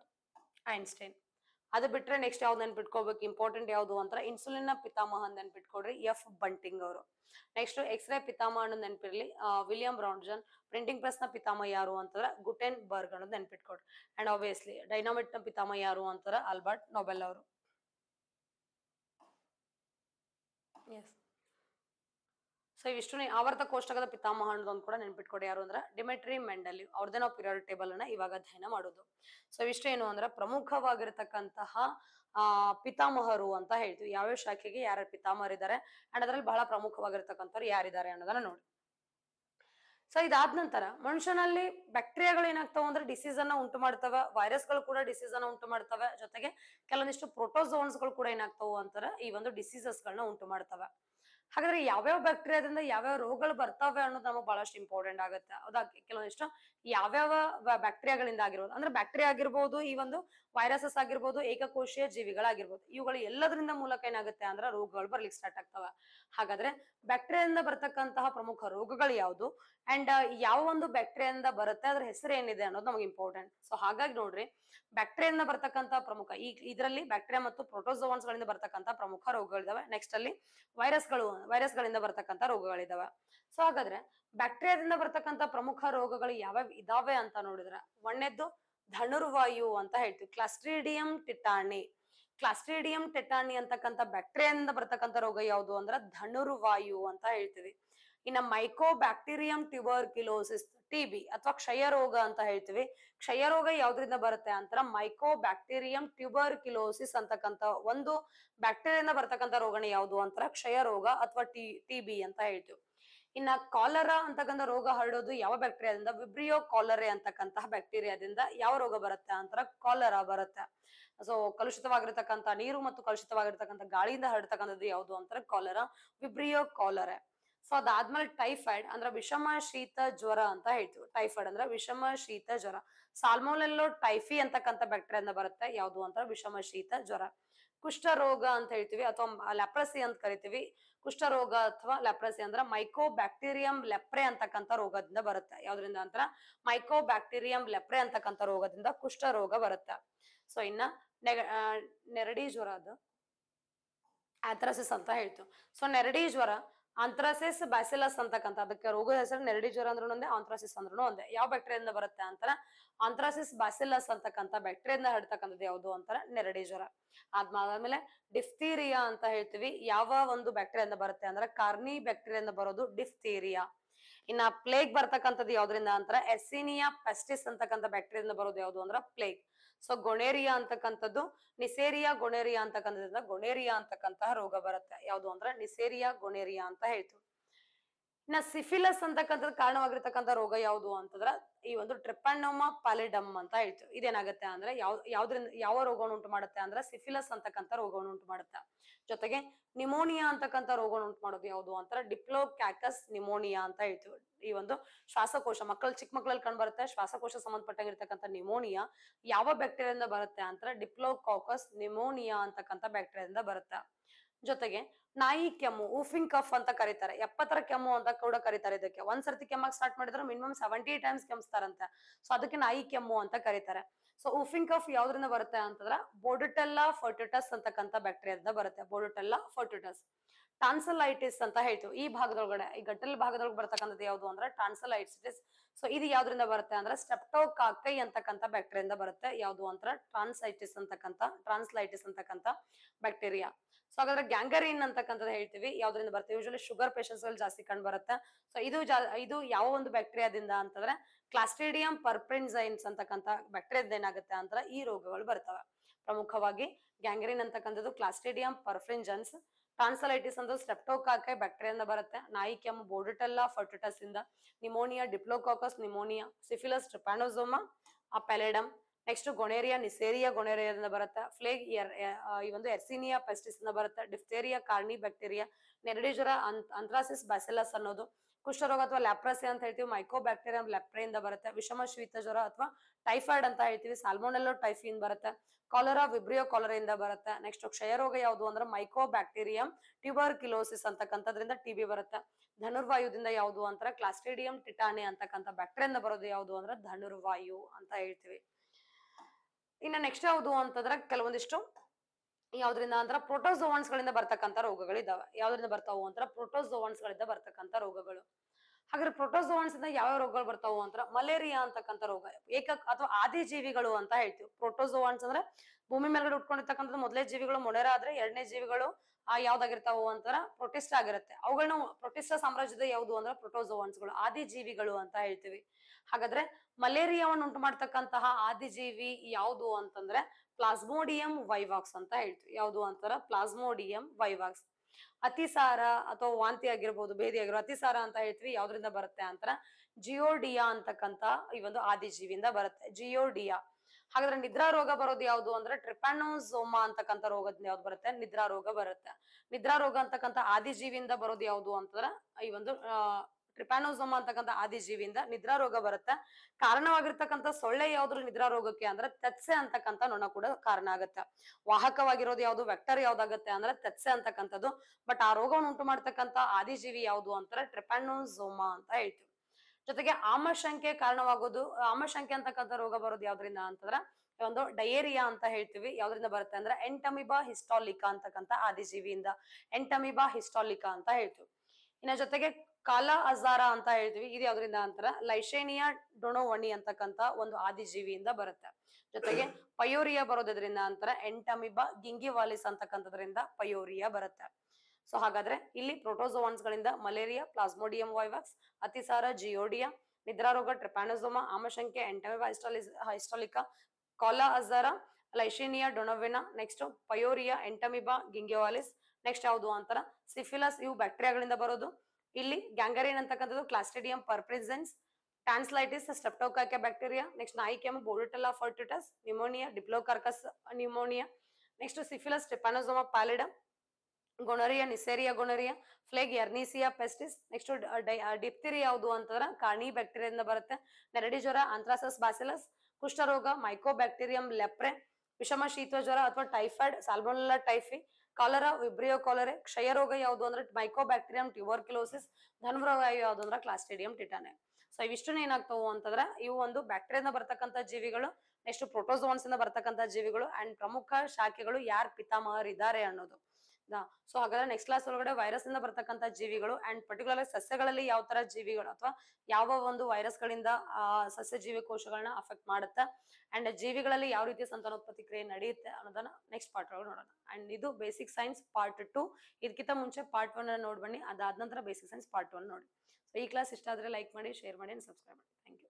ಐನ್ಸ್ಟೈನ್ ಅದು ಬಿಟ್ರೆ ನೆಕ್ಸ್ಟ್ ಯಾವ್ದು ನೆನ್ಪಿಟ್ಕೋಬೇಕು ಇಂಪಾರ್ಟೆಂಟ್ ಯಾವ್ದು ಅಂತ ಇನ್ಸುಲಿನ್ ನ ಪಿತಾಮಹ ನೆನ್ಪಿಟ್ಕೊಡ್ರಿ ಎಫ್ ಬಂಟಿಂಗ್ ಅವರು ನೆಕ್ಸ್ಟ್ ಎಕ್ಸ್ರೇ ಪಿತಾಮಹ ಅನ್ನೋದು ನೆನಪಿರ್ಲಿ ವಿಲಿಯಂ ರಾಂಡ್ಜನ್ ಪ್ರಿಂಟಿಂಗ್ ಪ್ರೆಸ್ ನ ಪಿತಾಮ ಯಾರು ಅಂತಂದ್ರೆ ಗುಟೆನ್ ಬರ್ಗ್ ಅನ್ನೋದು ನೆನ್ಪಿಟ್ಕೊಡ್ರಿ ಅಂಡ್ ಆಬ್ವಿಯಸ್ಲಿ ಡೈನಾಮಿಟ್ ನ ಪಿತಾಮ ಯಾರು ಅಂತಾರ ಆಲ್ಬರ್ಟ್ ನೊಬೆಲ್ ಅವರು ಎಸ್ ಇಷ್ಟು ಆವರ್ತ ಕೋಷ್ಟಕದ ಪಿತಾಮಹ ಅನ್ನೋದೊಂದು ಕೂಡ ನೆನ್ಪಿಟ್ಕೊಡಿ ಯಾರು ಅಂದ್ರೆ ಡಿಮೆಟ್ರಿ ಮೆಂಡಲಿ ಅವ್ರದೇ ನಾವು ಪೀರಿಯಡ್ ಟೇಬಲ್ ಅನ್ನ ಇವಾಗ ಅಧ್ಯಯನ ಮಾಡೋದು ಸೊ ಏನು ಅಂದ್ರೆ ಪ್ರಮುಖವಾಗಿರ್ತಕ್ಕಂತಹ ಪಿತಾಮಹರು ಅಂತ ಹೇಳ್ತೀವಿ ಯಾವ್ಯಾವ ಶಾಖೆಗೆ ಯಾರ ಪಿತಾಮಹರಿದ್ದಾರೆ ಅಂಡ್ ಅದರಲ್ಲಿ ಬಹಳ ಪ್ರಮುಖವಾಗಿರ್ತಕ್ಕಂಥವ್ರು ಯಾರಿದ್ದಾರೆ ಅನ್ನೋದನ್ನ ನೋಡಿ ಸೊ ಇದಾದ ನಂತರ ಮನುಷ್ಯನಲ್ಲಿ ಬ್ಯಾಕ್ಟೀರಿಯಾಗಳು ಏನಾಗ್ತಾವ ಅಂದ್ರೆ ಡಿಸೀಸ್ ಅನ್ನ ಉಂಟು ಮಾಡ್ತವೆ ವೈರಸ್ ಗಳು ಕೂಡ ಡಿಸೀಸ್ ಅನ್ನ ಉಂಟು ಮಾಡ್ತವೆ ಜೊತೆಗೆ ಕೆಲವೊಂದಿಷ್ಟು ಪ್ರೋಟೋಝೋನ್ಸ್ ಗಳು ಕೂಡ ಏನಾಗ್ತಾವ ಅಂತಾರೆ ಈ ಒಂದು ಡಿಸೀಸಸ್ ಗಳನ್ನ ಉಂಟು ಮಾಡ್ತವೆ ಹಾಗಾದ್ರೆ ಯಾವ್ಯಾವ ಬ್ಯಾಕ್ಟೀರಿಯಾದಿಂದ ಯಾವ್ಯಾವ ರೋಗಗಳು ಬರ್ತಾವೆ ಅನ್ನೋದು ನಮಗೆ ಬಹಳಷ್ಟು ಇಂಪಾರ್ಟೆಂಟ್ ಆಗುತ್ತೆ ಅದಕ್ಕೆ ಕೆಲವೊಂದಿಷ್ಟು ಯಾವ್ಯಾವ ಬ್ಯಾಕ್ಟೀರಿಯಾಗಳಿಂದ ಆಗಿರ್ಬೋದು ಅಂದ್ರೆ ಬ್ಯಾಕ್ಟೀರಿಯಾ ಆಗಿರ್ಬೋದು ಈ ಒಂದು ವೈರಸಸ್ ಆಗಿರ್ಬೋದು ಏಕಕೋಶೀಯ ಜೀವಿಗಳಾಗಿರ್ಬೋದು ಇವುಗಳು ಎಲ್ಲದರಿಂದ ಮೂಲಕ ಏನಾಗುತ್ತೆ ಅಂದ್ರೆ ರೋಗಗಳು ಬರ್ಲಿಕ್ಕೆ ಸ್ಟಾರ್ಟ್ ಆಗ್ತಾವ ಹಾಗಾದ್ರೆ ಬ್ಯಾಕ್ಟೀರಿಯಾದಿಂದ ಬರ್ತಕ್ಕಂತಹ ಪ್ರಮುಖ ರೋಗಗಳು ಯಾವುದು ಅಂಡ್ ಯಾವ ಒಂದು ಬ್ಯಾಕ್ಟೀರಿಯಾದಿಂದ ಬರುತ್ತೆ ಅದ್ರ ಹೆಸರು ಏನಿದೆ ಅನ್ನೋದು ನಮಗೆ ಇಂಪಾರ್ಟೆಂಟ್ ಸೊ ಹಾಗಾಗಿ ನೋಡ್ರಿ ಬ್ಯಾಕ್ಟೀರಿಯಾದಿಂದ ಬರ್ತಕ್ಕಂತಹ ಪ್ರಮುಖ ಈ ಇದರಲ್ಲಿ ಬ್ಯಾಕ್ಟೀರಿಯಾ ಮತ್ತು ಪ್ರೊಟೋಸೋನ್ಸ್ ಗಳಿಂದ ಬರ್ತಕ್ಕಂತ ಪ್ರಮುಖ ರೋಗಗಳಿದಾವೆ ನೆಕ್ಸ್ಟ್ ಅಲ್ಲಿ ವೈರಸ್ಗಳು ವೈರಸ್ ಗಳಿಂದ ಬರ್ತಕ್ಕಂತ ರೋಗಗಳಿದಾವೆ ಸೊ ಹಾಗಾದ್ರೆ ಬ್ಯಾಕ್ಟೀರಿಯಾದಿಂದ ಬರ್ತಕ್ಕಂತ ಪ್ರಮುಖ ರೋಗಗಳು ಯಾವ್ಯಾವ ಇದಾವೆ ಅಂತ ನೋಡಿದ್ರೆ ಒಣ್ಣೆದ್ದು ಧನುರ್ವಾಯು ಅಂತ ಹೇಳ್ತೀವಿ ಕ್ಲಾಸ್ಟ್ರೀಡಿಯಂ ಟಿಟಾಣಿ ಕ್ಲಾಸ್ಟ್ರೀಡಿಯಂ ಟಿಟಾಣಿ ಅಂತಕ್ಕಂಥ ಬ್ಯಾಕ್ಟೀರಿಯಾದಿಂದ ಬರ್ತಕ್ಕಂಥ ರೋಗ ಯಾವುದು ಅಂದ್ರೆ ಧನುರ್ವಾಯು ಅಂತ ಹೇಳ್ತೀವಿ ಇನ್ನ mycobacterium tuberculosis T B ಅಥವಾ ಕ್ಷಯ ರೋಗ ಅಂತ ಹೇಳ್ತೀವಿ ಕ್ಷಯ ರೋಗ ಯಾವ್ದ್ರಿಂದ ಬರುತ್ತೆ ಅಂತರ ಮೈಕೋ ಬ್ಯಾಕ್ಟೀರಿಯಂ ಟ್ಯೂಬರ್ ಕಿಲೋಸಿಸ್ ಅಂತಕ್ಕಂಥ ಒಂದು ಬ್ಯಾಕ್ಟೀರಿಯಿಂದ ಬರ್ತಕ್ಕಂಥ ರೋಗಣ ಯಾವುದು ಅಂತರ ಕ್ಷಯ ರೋಗ ಅಥವಾ ಟಿ ಬಿ ಅಂತ ಹೇಳ್ತೀವಿ ಇನ್ನ ಕಾಲರಾ ಅಂತಕ್ಕಂಥ ರೋಗ ಹರಡೋದು ಯಾವ ಬ್ಯಾಕ್ಟೀರಿಯಾದಿಂದ ವಿಬ್ರಿಯೋ ಕಾಲರೆ ಅಂತಕ್ಕಂತಹ ಬ್ಯಾಕ್ಟೀರಿಯಾದಿಂದ ಯಾವ ರೋಗ ಬರುತ್ತೆ ಅಂತರ ಕಾಲರಾ ಬರುತ್ತೆ ಸೊ ಕಲುಷಿತವಾಗಿರ್ತಕ್ಕಂಥ ನೀರು ಮತ್ತು ಕಲುಷಿತವಾಗಿರ್ತಕ್ಕಂಥ ಗಾಳಿಯಿಂದ ಹರಡ್ತಕ್ಕಂಥದ್ದು ಯಾವುದು ಅಂತಾರೆ ಕಾಲರಾ ವಿಬ್ರಿಯೋ ಕಾಲರೆ ಸೊ ಅದಾದ್ಮೇಲೆ ಟೈಫಾಯ್ಡ್ ಅಂದ್ರೆ ವಿಷಮ ಶೀತ ಜ್ವರ ಅಂತ ಹೇಳ್ತೀವಿ ಟೈಫಾಯ್ಡ್ ಅಂದ್ರೆ ವಿಷಮ ಶೀತ ಜ್ವರ ಸಾಲ್ಮೋಲೆಲ್ಲೋ ಟೈಫಿ ಅಂತಕ್ಕಂಥ ಬ್ಯಾಕ್ಟೀರಿಯಿಂದ ಬರುತ್ತೆ ಯಾವುದು ಅಂತ ವಿಷಮ ಶೀತ ಜ್ವರ ಕುಷ್ಠರೋಗ ಅಂತ ಹೇಳ್ತೀವಿ ಅಥವಾ ಲೆಪ್ರಸಿ ಅಂತ ಕರಿತೀವಿ ಕುಷ್ಠರೋಗ ಅಥವಾ ಲೆಪ್ರಸಿ ಅಂದ್ರೆ ಮೈಕೋ ಬ್ಯಾಕ್ಟೀರಿಯಂ ಲೆಪ್ರೆ ಅಂತಕ್ಕಂಥ ರೋಗದಿಂದ ಬರುತ್ತೆ ಯಾವ್ದ್ರಿಂದ ಅಂತ ಮೈಕೋ ಬ್ಯಾಕ್ಟೀರಿಯಂ ಲೆಪ್ರೆ ಅಂತಕ್ಕಂಥ ರೋಗದಿಂದ ಕುಷ್ಠರೋಗ ಬರುತ್ತೆ ಸೊ ಇನ್ನ ನೆಗ ನೆರಡಿ ಜ್ವರ ಅದು ಆಥ್ರಸಿಸ್ ಅಂತ ಹೇಳ್ತೀವಿ ಸೊ ನೆರಡಿ ಜ್ವರ ಆಂಥ್ರಾಸಿಸ್ ಬ್ಯಾಸಿಲಸ್ ಅಂತಕ್ಕಂಥ ಅದಕ್ಕೆ ರೋಗದ ಹೆಸರು ನೆರಡಿ ಜ್ವರ ಅಂದ್ರೂ ಒಂದೇ ಆಂಥ್ರಾಸಿಸ್ ಅಂದ್ರೂ ಒಂದೇ ಯಾವ ಬ್ಯಾಕ್ಟೀರಿಯಿಂದ ಬರುತ್ತೆ ಅಂತಾರೆ ಆಂಥ್ರಾಸಿಸ್ ಬ್ಯಾಸಿಲಸ್ ಅಂತಕ್ಕಂಥ ಬ್ಯಾಕ್ಟೀರಿಯಿಂದ ಹರಡ್ತಕ್ಕಂಥದ್ದು ಯಾವುದು ಅಂತಾರೆ ನೆರಡಿ ಜ್ವರ ಆದ್ಮೇಲೆ ಡಿಫ್ತೀರಿಯಾ ಅಂತ ಹೇಳ್ತೀವಿ ಯಾವ ಒಂದು ಬ್ಯಾಕ್ಟೀರಿಯಿಂದ ಬರುತ್ತೆ ಅಂದ್ರೆ ಕಾರ್ನಿ ಬ್ಯಾಕ್ಟೀರಿಯಿಂದ ಬರೋದು ಡಿಫ್ತೀರಿಯಾ ಇನ್ನ ಪ್ಲೇಗ್ ಬರ್ತಕ್ಕಂಥದ್ದು ಯಾವ್ದ್ರಿಂದ ಅಂತ ಎಸಿನಿಯಾ ಪೆಸ್ಟಿಸ್ ಅಂತಕ್ಕಂಥ ಬ್ಯಾಕ್ಟೀರಿಯಿಂದ ಬರೋದು ಯಾವುದು ಅಂದ್ರೆ ಪ್ಲೇಗ್ ಸೊ ಗೊಣೇರಿಯಾ ಅಂತಕ್ಕಂಥದ್ದು ನಿಸೇರಿಯಾ ಗೊಣೇರಿಯಾ ಅಂತಕ್ಕಂಥದ್ರಿಂದ ಗೊಣೇರಿಯಾ ಅಂತಕ್ಕಂತಹ ರೋಗ ಬರುತ್ತೆ ಯಾವುದು ಅಂದ್ರೆ ನಿಸೇರಿಯಾ ಗೊಣೇರಿಯಾ ಅಂತ ಹೇಳ್ತೀವಿ ಇನ್ನ ಸಿಫಿಲಸ್ ಅಂತಕ್ಕಂಥದ್ದು ಕಾರಣವಾಗಿರ್ತಕ್ಕಂಥ ರೋಗ ಯಾವುದು ಅಂತಂದ್ರ ಈ ಒಂದು ಟ್ರಿಪಣ್ಣಮ ಪಾಲಿಡಮ್ ಅಂತ ಹೇಳ್ತೀವಿ ಇದೇನಾಗತ್ತೆ ಅಂದ್ರೆ ಯಾವ ಯಾವ್ದ್ರಿಂದ ಯಾವ ರೋಗವನ್ನು ಉಂಟು ಮಾಡುತ್ತೆ ಅಂದ್ರೆ ಸಿಫಿಲಸ್ ಅಂತಕ್ಕಂಥ ರೋಗವನ್ನು ಉಂಟು ಮಾಡುತ್ತೆ ಜೊತೆಗೆ ನಿಮೋನಿಯಾ ಅಂತಕ್ಕಂಥ ರೋಗವನ್ನು ಉಂಟು ಮಾಡೋದು ಯಾವುದು ಅಂತಾರೆ ಡಿಪ್ಲೋ ಕ್ಯಾಕಸ್ ನಿಮೋನಿಯಾ ಅಂತ ಹೇಳ್ತೀವಿ ಈ ಒಂದು ಶ್ವಾಸಕೋಶ ಮಕ್ಕಳು ಚಿಕ್ಕ ಮಕ್ಕಳಲ್ಲಿ ಕಂಡು ಬರುತ್ತೆ ಶ್ವಾಸಕೋಶ ಸಂಬಂಧಪಟ್ಟಂಗಿರ್ತಕ್ಕಂಥ ನಿಮೋನಿಯಾ ಯಾವ ಬ್ಯಾಕ್ಟೀರಿಯಾದಿಂದ ಬರುತ್ತೆ ಅಂತಾರೆ ಡಿಪ್ಲೋಕಾಕಸ್ ನಿಮೋನಿಯಾ ಅಂತಕ್ಕಂಥ ಬ್ಯಾಕ್ಟೀರಿಯಾದಿಂದ ಬರುತ್ತೆ ಜೊತೆಗೆ ನಾಯಿ ಕೆಮ್ಮು ಊಫಿಂಗ್ ಕಫ್ ಅಂತ ಕರೀತಾರೆ ಎಪ್ಪತ್ತರ ಕೆಮ್ಮು ಅಂತ ಕೂಡ ಕರೀತಾರೆ ಇದಕ್ಕೆ ಒಂದ್ಸರ್ತಿ ಕೆಮ್ಮಾಗ ಸ್ಟಾರ್ಟ್ ಮಾಡಿದ್ರೆ ಮಿನಿಮಮ್ ಸೆವೆಂಟಿ ಟೈಮ್ಸ್ ಕೆಮ್ಸ್ತಾರಂತೆ ಸೊ ಅದಕ್ಕೆ ನಾಯಿ ಕೆಮ್ಮು ಅಂತ ಕರೀತಾರೆ ಸೊ ಉಫಿಂಗ್ ಕಫ್ ಯಾವ್ದ್ರಿಂದ ಬರುತ್ತೆ ಅಂತಂದ್ರೆ ಬೋಡುಟೆಲ್ಲಾ ಫೋಟೋಟಸ್ ಅಂತಕ್ಕಂಥ ಬ್ಯಾಕ್ಟೀರಿಯಾದಿಂದ ಬರುತ್ತೆ ಬೋಡುಟೆಲ್ಲಾ ಫರ್ಟಿಟಸ್ ಟಾನ್ಸಲೈಟಿಸ್ ಅಂತ ಹೇಳ್ತೀವಿ ಈ ಭಾಗದೊಳಗಡೆ ಈ ಗಟ್ಟಲ್ ಭಾಗದೊಳಗೆ ಬರ್ತಕ್ಕಂಥದ್ದು ಯಾವುದು ಅಂದ್ರೆ ಟಾನ್ಸಲೈಟಿಸ್ ಸೊ ಇದು ಯಾವ್ದ್ರಿಂದ ಬರುತ್ತೆ ಅಂದ್ರೆ ಸ್ಟೆಪ್ಟೋಕಾಕೈ ಅಂತಕ್ಕಂಥ ಬ್ಯಾಕ್ಟೀರಿಯಿಂದ ಬರುತ್ತೆ ಯಾವುದು ಅಂದ್ರೆ ಟ್ರಾನ್ಸೈಟಿಸ್ ಅಂತಕ್ಕಂಥ ಟ್ರಾನ್ಸ್ಲೈಟಿಸ್ ಅಂತಕ್ಕಂಥ ಬ್ಯಾಕ್ಟೀರಿಯಾ ಸೊ ಹಾಗಾದ್ರೆ ಗ್ಯಾಂಗರಿನ್ ಅಂತಕ್ಕಂಥದ್ದು ಹೇಳ್ತೀವಿ ಯಾವ್ದ್ರಿಂದ ಬರುತ್ತೆ ಯೂಶಲಿ ಶುಗರ್ ಪೇಷನ್ಸ್ ಅಲ್ಲಿ ಜಾಸ್ತಿ ಕಂಡು ಬರುತ್ತೆ ಸೊ ಇದು ಇದು ಯಾವ ಒಂದು ಬ್ಯಾಕ್ಟೀರಿಯಾದಿಂದ ಅಂತಂದ್ರೆ ಕ್ಲಾಸ್ಟ್ರೇಡಿಯಂ ಪರ್ಪ್ರಿನ್ಸೈನ್ಸ್ ಅಂತಕ್ಕಂಥ ಬ್ಯಾಕ್ಟೀರಿಯಾದ ಏನಾಗುತ್ತೆ ಅಂತಂದ್ರೆ ಈ ರೋಗಗಳು ಬರ್ತವೆ ಪ್ರಮುಖವಾಗಿ ಗ್ಯಾಂಗರಿನ್ ಅಂತಕ್ಕಂಥದ್ದು ಕ್ಲಾಸ್ಟ್ರೇಡಿಯಂ ಪರ್ಫ್ರಿಂಜನ್ಸ್ ಟಾನ್ಸಲೈಟಿಸ್ ಅಂದ್ರೆ ಸ್ಟೆಪ್ಟೋಕಾಕೆ ಬ್ಯಾಕ್ಟೀರಿಯಿಂದ ಬರುತ್ತೆ ನಾಯಿ ಕೆಮ್ಮು ಬೋಡಿಟಲ್ಲ ಫರ್ಟಿಟಸ್ ಇಂದ pneumonia diplococcus pneumoniae syphilis treponema pallidum next gonorrhoea neisseria ಗೊಣೇರಿಯಾದಿಂದ ಬರುತ್ತೆ ಫ್ಲೇಗ್ ಈ ಒಂದು ಎರ್ಸಿನಿಯಾ ಪೆಸ್ಟಿಸ್ ಬರುತ್ತೆ ಡಿಫ್ತೇರಿಯಾ ಕಾರ್ನಿ ಬ್ಯಾಕ್ಟೀರಿಯಾ ನೆರಡಿ ಜ್ವರ ಅಂತ್ರಾಸಿಸ್ ಬ್ಯಾಸೆಲಸ್ ಅನ್ನೋದು ಕುಷ್ಠರೋಗ ಅಥವಾ ಲ್ಯಾಪ್ರಸಿ ಅಂತ ಹೇಳ್ತೀವಿ ಮೈಕೋ ಬ್ಯಾಕ್ಟೀರಿಯಂ ಲೆಪ್ರೆಯಿಂದ ಬರುತ್ತೆ ವಿಷಮ ಶೀತ ಜ್ವರ ಅಥವಾ ಟೈಫಾಯ್ಡ್ ಅಂತ ಹೇಳ್ತೀವಿ ಸಾಲ್ಮೋನೆಲ್ಲೋ ಟೈಫಿನ್ ಬರುತ್ತೆ ಕಾಲರಾ ವಿಬ್ರಿಯೋ ಕಾಲರಿಂದ ಬರುತ್ತೆ ನೆಕ್ಸ್ಟ್ ಕ್ಷಯರೋಗ ಯಾವುದು ಅಂದ್ರೆ ಮೈಕೋ ಬ್ಯಾಕ್ಟೀರಿಯಂ ಟ್ಯೂಬರ್ ಕಿಲೋಸಿಸ್ ಅಂತಕ್ಕಂಥದ್ರಿಂದ ಬಿ ಬರುತ್ತೆ ಧನುರ್ವಾಯುದಿಂದ ಯಾವುದು ಅಂತ ಕ್ಲಾಸ್ಟೇಡಿಯಂ ಟಿಟಾನಿ ಅಂತಕ್ಕಂಥ ಬ್ಯಾಕ್ಟೀರಿಯಿಂದ ಬರೋದು ಯಾವುದು ಅಂದ್ರೆ ಧನುರ್ವಾಯು ಅಂತ ಹೇಳ್ತೀವಿ ಇನ್ನ ನೆಕ್ಸ್ಟ್ ಯಾವ್ದು ಅಂತಂದ್ರ ಕೆಲವೊಂದಿಷ್ಟು ಯಾವ್ದ್ರಿಂದ ಅಂದ್ರ ಪ್ರೋಟೋಸೋವನ್ಸ್ ಗಳಿಂದ ಬರ್ತಕ್ಕಂತ ರೋಗಗಳು ಇದಾವೆ ಯಾವ್ದ್ರಿಂದ ಬರ್ತಾವು ಅಂತ ಪ್ರೋಟೋಸೋವನ್ಸ್ ಗಳಿಂದ ಬರ್ತಕ್ಕಂತ ರೋಗಗಳು ಹಾಗಾದ್ರೆ ಪ್ರೋಟೋಸೋವನ್ಸ್ ಇಂದ ಯಾವ ರೋಗಗಳು ಬರ್ತಾವು ಅಂತ ಮಲೇರಿಯಾ ಅಂತಕ್ಕಂಥ ರೋಗ ಏಕ ಅಥವಾ ಆದಿ ಜೀವಿಗಳು ಅಂತ ಹೇಳ್ತೀವಿ ಪ್ರೋಟೋಸೋವನ್ಸ್ ಅಂದ್ರೆ ಭೂಮಿ ಮೇಲ್ಗಡೆ ಉಟ್ಕೊಂಡಿರ್ತಕ್ಕಂಥದ್ದು ಮೊದಲೇ ಜೀವಿಗಳು ಮೊನೆರ ಆದ್ರೆ ಎರಡನೇ ಜೀವಿಗಳು ಆ ಯಾವ್ದಾಗಿರ್ತಾವು ಅಂತಾರ ಪ್ರೊಟಿಸ್ಟ್ ಆಗಿರುತ್ತೆ ಅವುಗಳನ್ನ ಪ್ರೊಟಿಸ್ಟ ಸಾಮ್ರಾಜ್ಯದ ಯಾವುದು ಅಂದ್ರೆ ಪ್ರೋಟೋಸೋವಾನ್ಸ್ಗಳು ಆದಿ ಜೀವಿಗಳು ಅಂತ ಹೇಳ್ತೀವಿ ಹಾಗಾದ್ರೆ ಮಲೇರಿಯಾವನ್ನು ಉಂಟು ಮಾಡ್ತಕ್ಕಂತಹ ಆದಿಜೀವಿ ಯಾವುದು ಅಂತಂದ್ರೆ ಪ್ಲಾಸ್ಮೋಡಿಯಂ ವೈವಾಕ್ಸ್ ಅಂತ ಹೇಳ್ತೀವಿ ಯಾವುದು ಅಂತಾರ ಪ್ಲಾಸ್ಮೋಡಿಯಂ ವೈವಾಕ್ಸ್ ಅತಿಸಾರ ಅಥವಾ ವಾಂತಿ ಆಗಿರ್ಬೋದು ಭೇದಿ ಆಗಿರೋ ಅತಿಸಾರ ಅಂತ ಹೇಳ್ತೀವಿ ಯಾವ್ದ್ರಿಂದ ಬರುತ್ತೆ ಅಂತರ ಜಿಯೋಡಿಯಾ ಅಂತಕ್ಕಂತ ಈ ಒಂದು ಆದಿಜೀವಿಯಿಂದ ಬರುತ್ತೆ ಜಿಯೋಡಿಯಾ ಹಾಗಾದ್ರೆ ನಿದ್ರಾ ರೋಗ ಬರೋದು ಯಾವುದು ಅಂದ್ರೆ ಟ್ರಿಪಾನೋಸೋಮಾ ಅಂತಕ್ಕಂಥ ರೋಗದಿಂದ ಯಾವ್ದು ಬರುತ್ತೆ ನಿದ್ರಾ ರೋಗ ಬರುತ್ತೆ ನಿದ್ರಾ ರೋಗ ಅಂತಕ್ಕಂಥ ಆದಿಜೀವಿಯಿಂದ ಬರೋದು ಯಾವುದು ಅಂತಂದ್ರೆ ಈ ಒಂದು ಟ್ರಿಪಾನೋಸೋಮ ಅಂತಕ್ಕಂಥ ಆದಿಜೀವಿಯಿಂದ ನಿದ್ರಾ ರೋಗ ಬರುತ್ತೆ ಕಾರಣವಾಗಿರ್ತಕ್ಕಂಥ ಸೊಳ್ಳೆ ಯಾವ್ದು ನಿದ್ರಾ ರೋಗಕ್ಕೆ ಅಂದ್ರೆ ತೆತ್ಸೆ ಅಂತಕ್ಕಂಥ ನೊಣ ಕೂಡ ಕಾರಣ ಆಗತ್ತೆ ವಾಹಕವಾಗಿರೋದು ಯಾವ್ದು ವೆಕ್ಟರ್ ಯಾವ್ದಾಗತ್ತೆ ಅಂದ್ರೆ ತೆತ್ಸೆ ಅಂತಕ್ಕಂಥದ್ದು ಬಟ್ ಆ ರೋಗವನ್ನು ಉಂಟು ಮಾಡ್ತಕ್ಕಂಥ ಆದಿಜೀವಿ ಯಾವುದು ಅಂತಾರೆ ಟ್ರಿಪಾನೋಸೋಮಾ ಅಂತ ಹೇಳ್ತೀವಿ ಜೊತೆಗೆ ಆಮಶಂಕೆ ಕಾರಣವಾಗೋದು ಆಮಶಂಕೆ ಅಂತಕ್ಕಂಥ ರೋಗ ಬರೋದು ಯಾವ್ದ್ರಿಂದ ಅಂತಂದ್ರೆ ಒಂದು ಡಯೇರಿಯಾ ಅಂತ ಹೇಳ್ತೀವಿ ಯಾವ್ದ್ರಿಂದ ಬರುತ್ತೆ ಅಂದ್ರೆ ಎಂಟಮಿಬಾ ಹಿಸ್ಟಾಲಿಕಾ ಅಂತಕ್ಕಂಥ ಆದಿಜೀವಿಯಿಂದ ಎಂಟಮಿಬಾ ಹಿಸ್ಟಾಲಿಕಾ ಅಂತ ಹೇಳ್ತೀವಿ ಇನ್ನ ಜೊತೆಗೆ ಕಾಲಾ ಅಜಾರ ಅಂತ ಹೇಳ್ತೀವಿ ಇದು ಯಾವ್ದ್ರಿಂದ ಅಂತಾರ ಲೈಶೇನಿಯಾ ಡೊಣೋವಣಿ ಅಂತಕ್ಕಂತ ಒಂದು ಆದಿಜೀವಿಯಿಂದ ಬರುತ್ತೆ ಜೊತೆಗೆ ಪಯೋರಿಯಾ ಬರೋದ್ರಿಂದ ಅಂತಾರ ಎಂಟಮಿಬಾ ಗಿಂಗಿವಾಲಿಸ್ ಅಂತಕ್ಕಂಥದ್ರಿಂದ ಪಯೋರಿಯಾ ಬರುತ್ತೆ ಸೊ ಹಾಗಾದ್ರೆ ಇಲ್ಲಿ ಪ್ರೋಟೋಸೋವಾನ್ಸ್ ಗಳಿಂದ ಮಲೇರಿಯಾ ಪ್ಲಾಸ್ಮೋಡಿಯಂ ವೈವಾಕ್ಸ್ ಅತಿಸಾರ ಜಿಯೋಡಿಯಾ ನಿದ್ರಾರೋಗ ಟ್ರಿಪಾನೋಸೋಮಾ ಆಮಶಂಕೆ ಎಂಟಮಿಬಾ ಹೈಸ್ಟಾಲಿಸ್ ಹೈಸ್ಟಾಲಿಕಾ ಕಾಲಾ ಅಜಾರ ಲೈಶೇನಿಯಾ ಡೊನೋವೆನಾ ನೆಕ್ಸ್ಟ್ ಪಯೋರಿಯಾ ಎಂಟಮಿಬಾ ಗಿಂಗಿವಾಲಿಸ್ ನೆಕ್ಸ್ಟ್ ಯಾವುದು ಅಂತಾರ ಸಿಫಿಲಸ್ ಇವು ಬ್ಯಾಕ್ಟೀರಿಯಾಗಳಿಂದ ಬರೋದು ಇಲ್ಲಿ ಗ್ಯಾಂಗರೇನ್ ಅಂತಕ್ಕಂಥದ್ದು ಕ್ಲಾಸ್ಟೇಡಿಯಂ ಪರ್ಪ್ರೆಸೆನ್ಸ್ ಟ್ರಾನ್ಸ್ಲೈಟಿಸ್ ಸ್ಟೆಪ್ಟೋಕಾಕೆ ಬ್ಯಾಕ್ಟೀರಿಯಾ ನೆಕ್ಸ್ಟ್ ಕೆಮ್ಮು Bordetella pertussis pneumonia Diplococcus pneumoniae next syphilis ಸ್ಟೆಪಾನೋಸೋಮಾ pallidum gonorrhoea Neisseria gonorrhoeae plague ಎರ್ನೀಸಿಯಾ ಪೆಸ್ಟಿಸ್ ನೆಕ್ಸ್ಟ್ ಡಿಪ್ತಿರಿ ಯಾವುದು ಅಂತಂದ್ರೆ ಕಾಣಿ ಬ್ಯಾಕ್ಟೀರಿಯಾದಿಂದ ಬರುತ್ತೆ ನೆರಡಿ ಜ್ವರ ಅಂತ್ರಾಸಸ್ ಬಾಸಿಲಸ್ ಕುಷ್ಠರೋಗ ಮೈಕೋಬ್ಯಾಕ್ಟೀರಿಯಂ ಲೆಪ್ರೆ ವಿಷಮ ಶೀತ ಜ್ವರ ಅಥವಾ typhoid Salmonella typhi cholera Vibrio cholerae ಕ್ಷಯ ರೋಗ ಯಾವುದು ಅಂದ್ರೆ ಬ್ಯಾಕ್ಟೀರಿಯಂ ಟ್ಯೂಬರ್ಕ್ಯುಲೋಸಿಸ್ ಧನುರೋಗ ಯಾವುದು ಅಂದ್ರೆ ಕ್ಲಾಸ್ಟೇಡಿಯಂ ಟಿಟಾನೆ ಸೊ ಇಷ್ಟು ಏನಾಗ್ತಾವ ಅಂತಂದ್ರೆ ಇವು ಒಂದು ಬ್ಯಾಕ್ಟೀರಿಯಾದ ಬರ್ತಕ್ಕಂತ ಜೀವಿಗಳು ನೆಕ್ಸ್ಟ್ ಪ್ರೋಟೋಸೋನ್ಸ್ ಇಂದ ಬರ್ತಕ್ಕಂತ ಜೀವಿಗಳು ಅಂಡ್ ಪ್ರಮುಖ ಶಾಖೆಗಳು ಯಾರ್ ಪಿತಾಮಹರಿದ್ದಾರೆ ಅನ್ನೋದು ಸೊ ಹಾಗಾದ್ರೆ ನೆಕ್ಸ್ಟ್ ಕ್ಲಾಸ್ ಒಳಗಡೆ ವೈರಸ್ ಇಂದ ಬರತಕ್ಕಂತ ಜೀವಿಗಳು ಅಂಡ್ ಪರ್ಟಿಕ್ಯುಲರ್ ಸಸ್ಯಗಳಲ್ಲಿ ಯಾವ ತರ ಜೀವಿಗಳು ಅಥವಾ ಯಾವ ಒಂದು ವೈರಸ್ ಗಳಿಂದ ಸಸ್ಯ ಜೀವಿ ಕೋಶಗಳನ್ನ ಅಫೆಕ್ಟ್ ಮಾಡುತ್ತೆ ಅಂಡ್ ಜೀವಿಗಳಲ್ಲಿ ಯಾವ ರೀತಿಯ ಸಂತಾನೋತ್ಪತ್ತಿ ಕ್ರಿಯೆ ನಡೆಯುತ್ತೆ ಅನ್ನೋದನ್ನ ನೆಕ್ಸ್ಟ್ ಪಾರ್ಟ್ ಒಳಗೆ ನೋಡೋಣ ಅಂಡ್ ಇದು ಬೇಸಿಕ್ ಸೈನ್ಸ್ ಪಾರ್ಟ್ ಟು ಇದಕ್ಕಿಂತ ಮುಂಚೆ ಪಾರ್ಟ್ ಒನ್ ನೋಡ್ಬನ್ನಿ ಅದಾದ ನಂತರ ಬೇಸಿಕ್ ಸೈನ್ಸ್ ಪಾರ್ಟ್ ಒನ್ ನೋಡಿ ಸೊ ಈ ಕ್ಲಾಸ್ ಇಷ್ಟ ಆದ್ರೆ ಲೈಕ್ ಮಾಡಿ ಶೇರ್ ಮಾಡಿ ಅಂಡ್ ಸಬ್ಸ್ಕ್ರೈಬ್ ಮಾಡಿ ಥ್ಯಾಂಕ್ ಯು